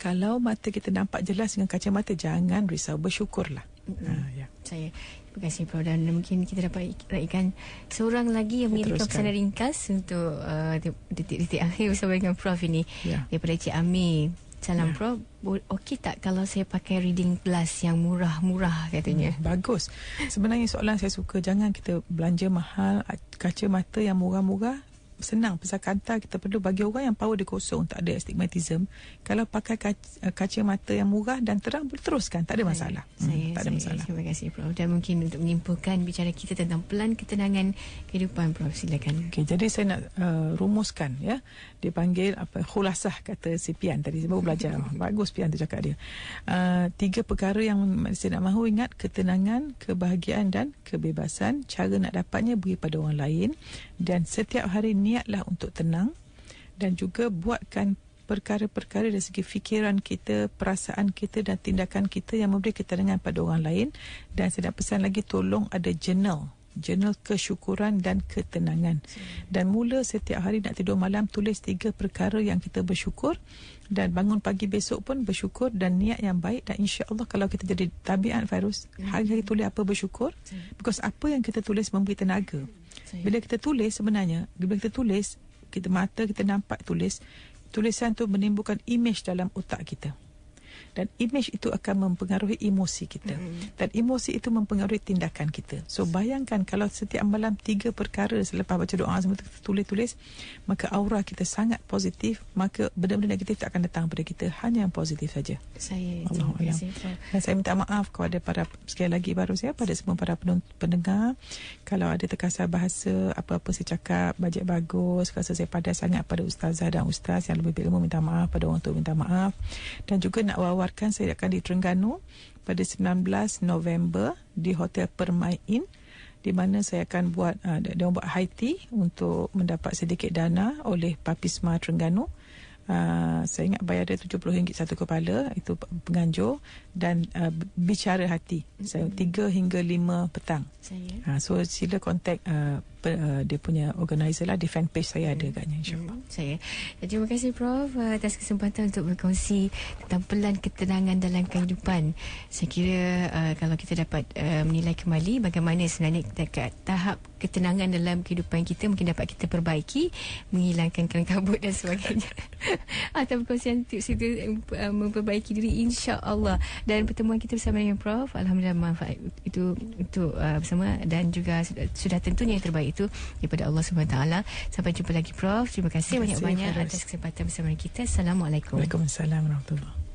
kalau mata kita nampak jelas dengan kacamata jangan risau bersyukurlah mm-hmm. ha ya saya terima kasih Prof dan mungkin kita dapat raikan seorang lagi yang mengirimkan Teruskan. pesanan ringkas untuk uh, detik-detik akhir bersama dengan Prof ini Ya. daripada Cik Amir Salam Ya. Prof okey tak kalau saya pakai reading glass yang murah-murah katanya hmm, bagus sebenarnya soalan saya suka jangan kita belanja mahal kacamata yang murah-murah senang pasal kanta kita perlu bagi orang yang power dia kosong tak ada astigmatism kalau pakai kaca, eh, kaca mata yang murah dan terang berteruskan tak ada masalah saya, hmm, saya, tak ada masalah terima kasih Prof dan mungkin untuk menyimpulkan bicara kita tentang pelan ketenangan kehidupan Prof silakan okay, jadi saya nak uh, rumuskan ya dia panggil apa khulasah kata si Pian tadi baru belajar bagus Pian tu cakap dia uh, tiga perkara yang saya nak mahu ingat ketenangan kebahagiaan dan kebebasan cara nak dapatnya beri pada orang lain dan setiap hari niatlah untuk tenang dan juga buatkan perkara-perkara dari segi fikiran kita, perasaan kita dan tindakan kita yang memberi ketenangan pada orang lain dan saya nak pesan lagi tolong ada journal jurnal kesyukuran dan ketenangan. Dan mula setiap hari nak tidur malam tulis tiga perkara yang kita bersyukur dan bangun pagi besok pun bersyukur dan niat yang baik dan insya-Allah kalau kita jadi tabiat virus hari-hari tulis apa bersyukur because apa yang kita tulis memberi tenaga. Bila kita tulis sebenarnya bila kita tulis kita mata kita nampak tulis tulisan tu menimbulkan imej dalam otak kita dan image itu akan mempengaruhi emosi kita mm-hmm. dan emosi itu mempengaruhi tindakan kita so bayangkan kalau setiap malam tiga perkara selepas baca doa semua kita tulis-tulis maka aura kita sangat positif maka benda-benda negatif tak akan datang pada kita hanya yang positif saja saya Allah saya minta maaf kepada para sekali lagi baru saya pada semua para pendengar kalau ada terkasar bahasa apa-apa saya cakap bajet bagus kalau saya pada sangat pada ustazah dan ustaz yang lebih berilmu minta maaf pada orang tua minta maaf dan juga nak wawarkan saya akan di Terengganu pada 19 November di Hotel Permai Inn di mana saya akan buat uh, dia buat high tea untuk mendapat sedikit dana oleh Papisma Terengganu. Uh, saya ingat bayar dia RM70 satu kepala itu penganjur dan uh, bicara hati saya mm-hmm. 3 hingga lima petang. Ha, so sila contact uh, uh, dia punya organizer lah di fan saya mm-hmm. ada agaknya insyaAllah. Mm-hmm. Saya. Ya, terima kasih Prof uh, atas kesempatan untuk berkongsi tentang pelan ketenangan dalam kehidupan. Saya kira uh, kalau kita dapat uh, menilai kembali bagaimana sebenarnya dekat tahap ketenangan dalam kehidupan kita mungkin dapat kita perbaiki menghilangkan kerang kabut dan sebagainya. Atau perkongsian tips itu uh, memperbaiki diri insyaAllah dan pertemuan kita bersama dengan Prof Alhamdulillah manfaat itu untuk uh, bersama dan juga sudah, sudah tentunya yang terbaik itu daripada Allah SWT sampai jumpa lagi Prof terima kasih banyak-banyak atas kesempatan bersama kita Assalamualaikum Waalaikumsalam Warahmatullahi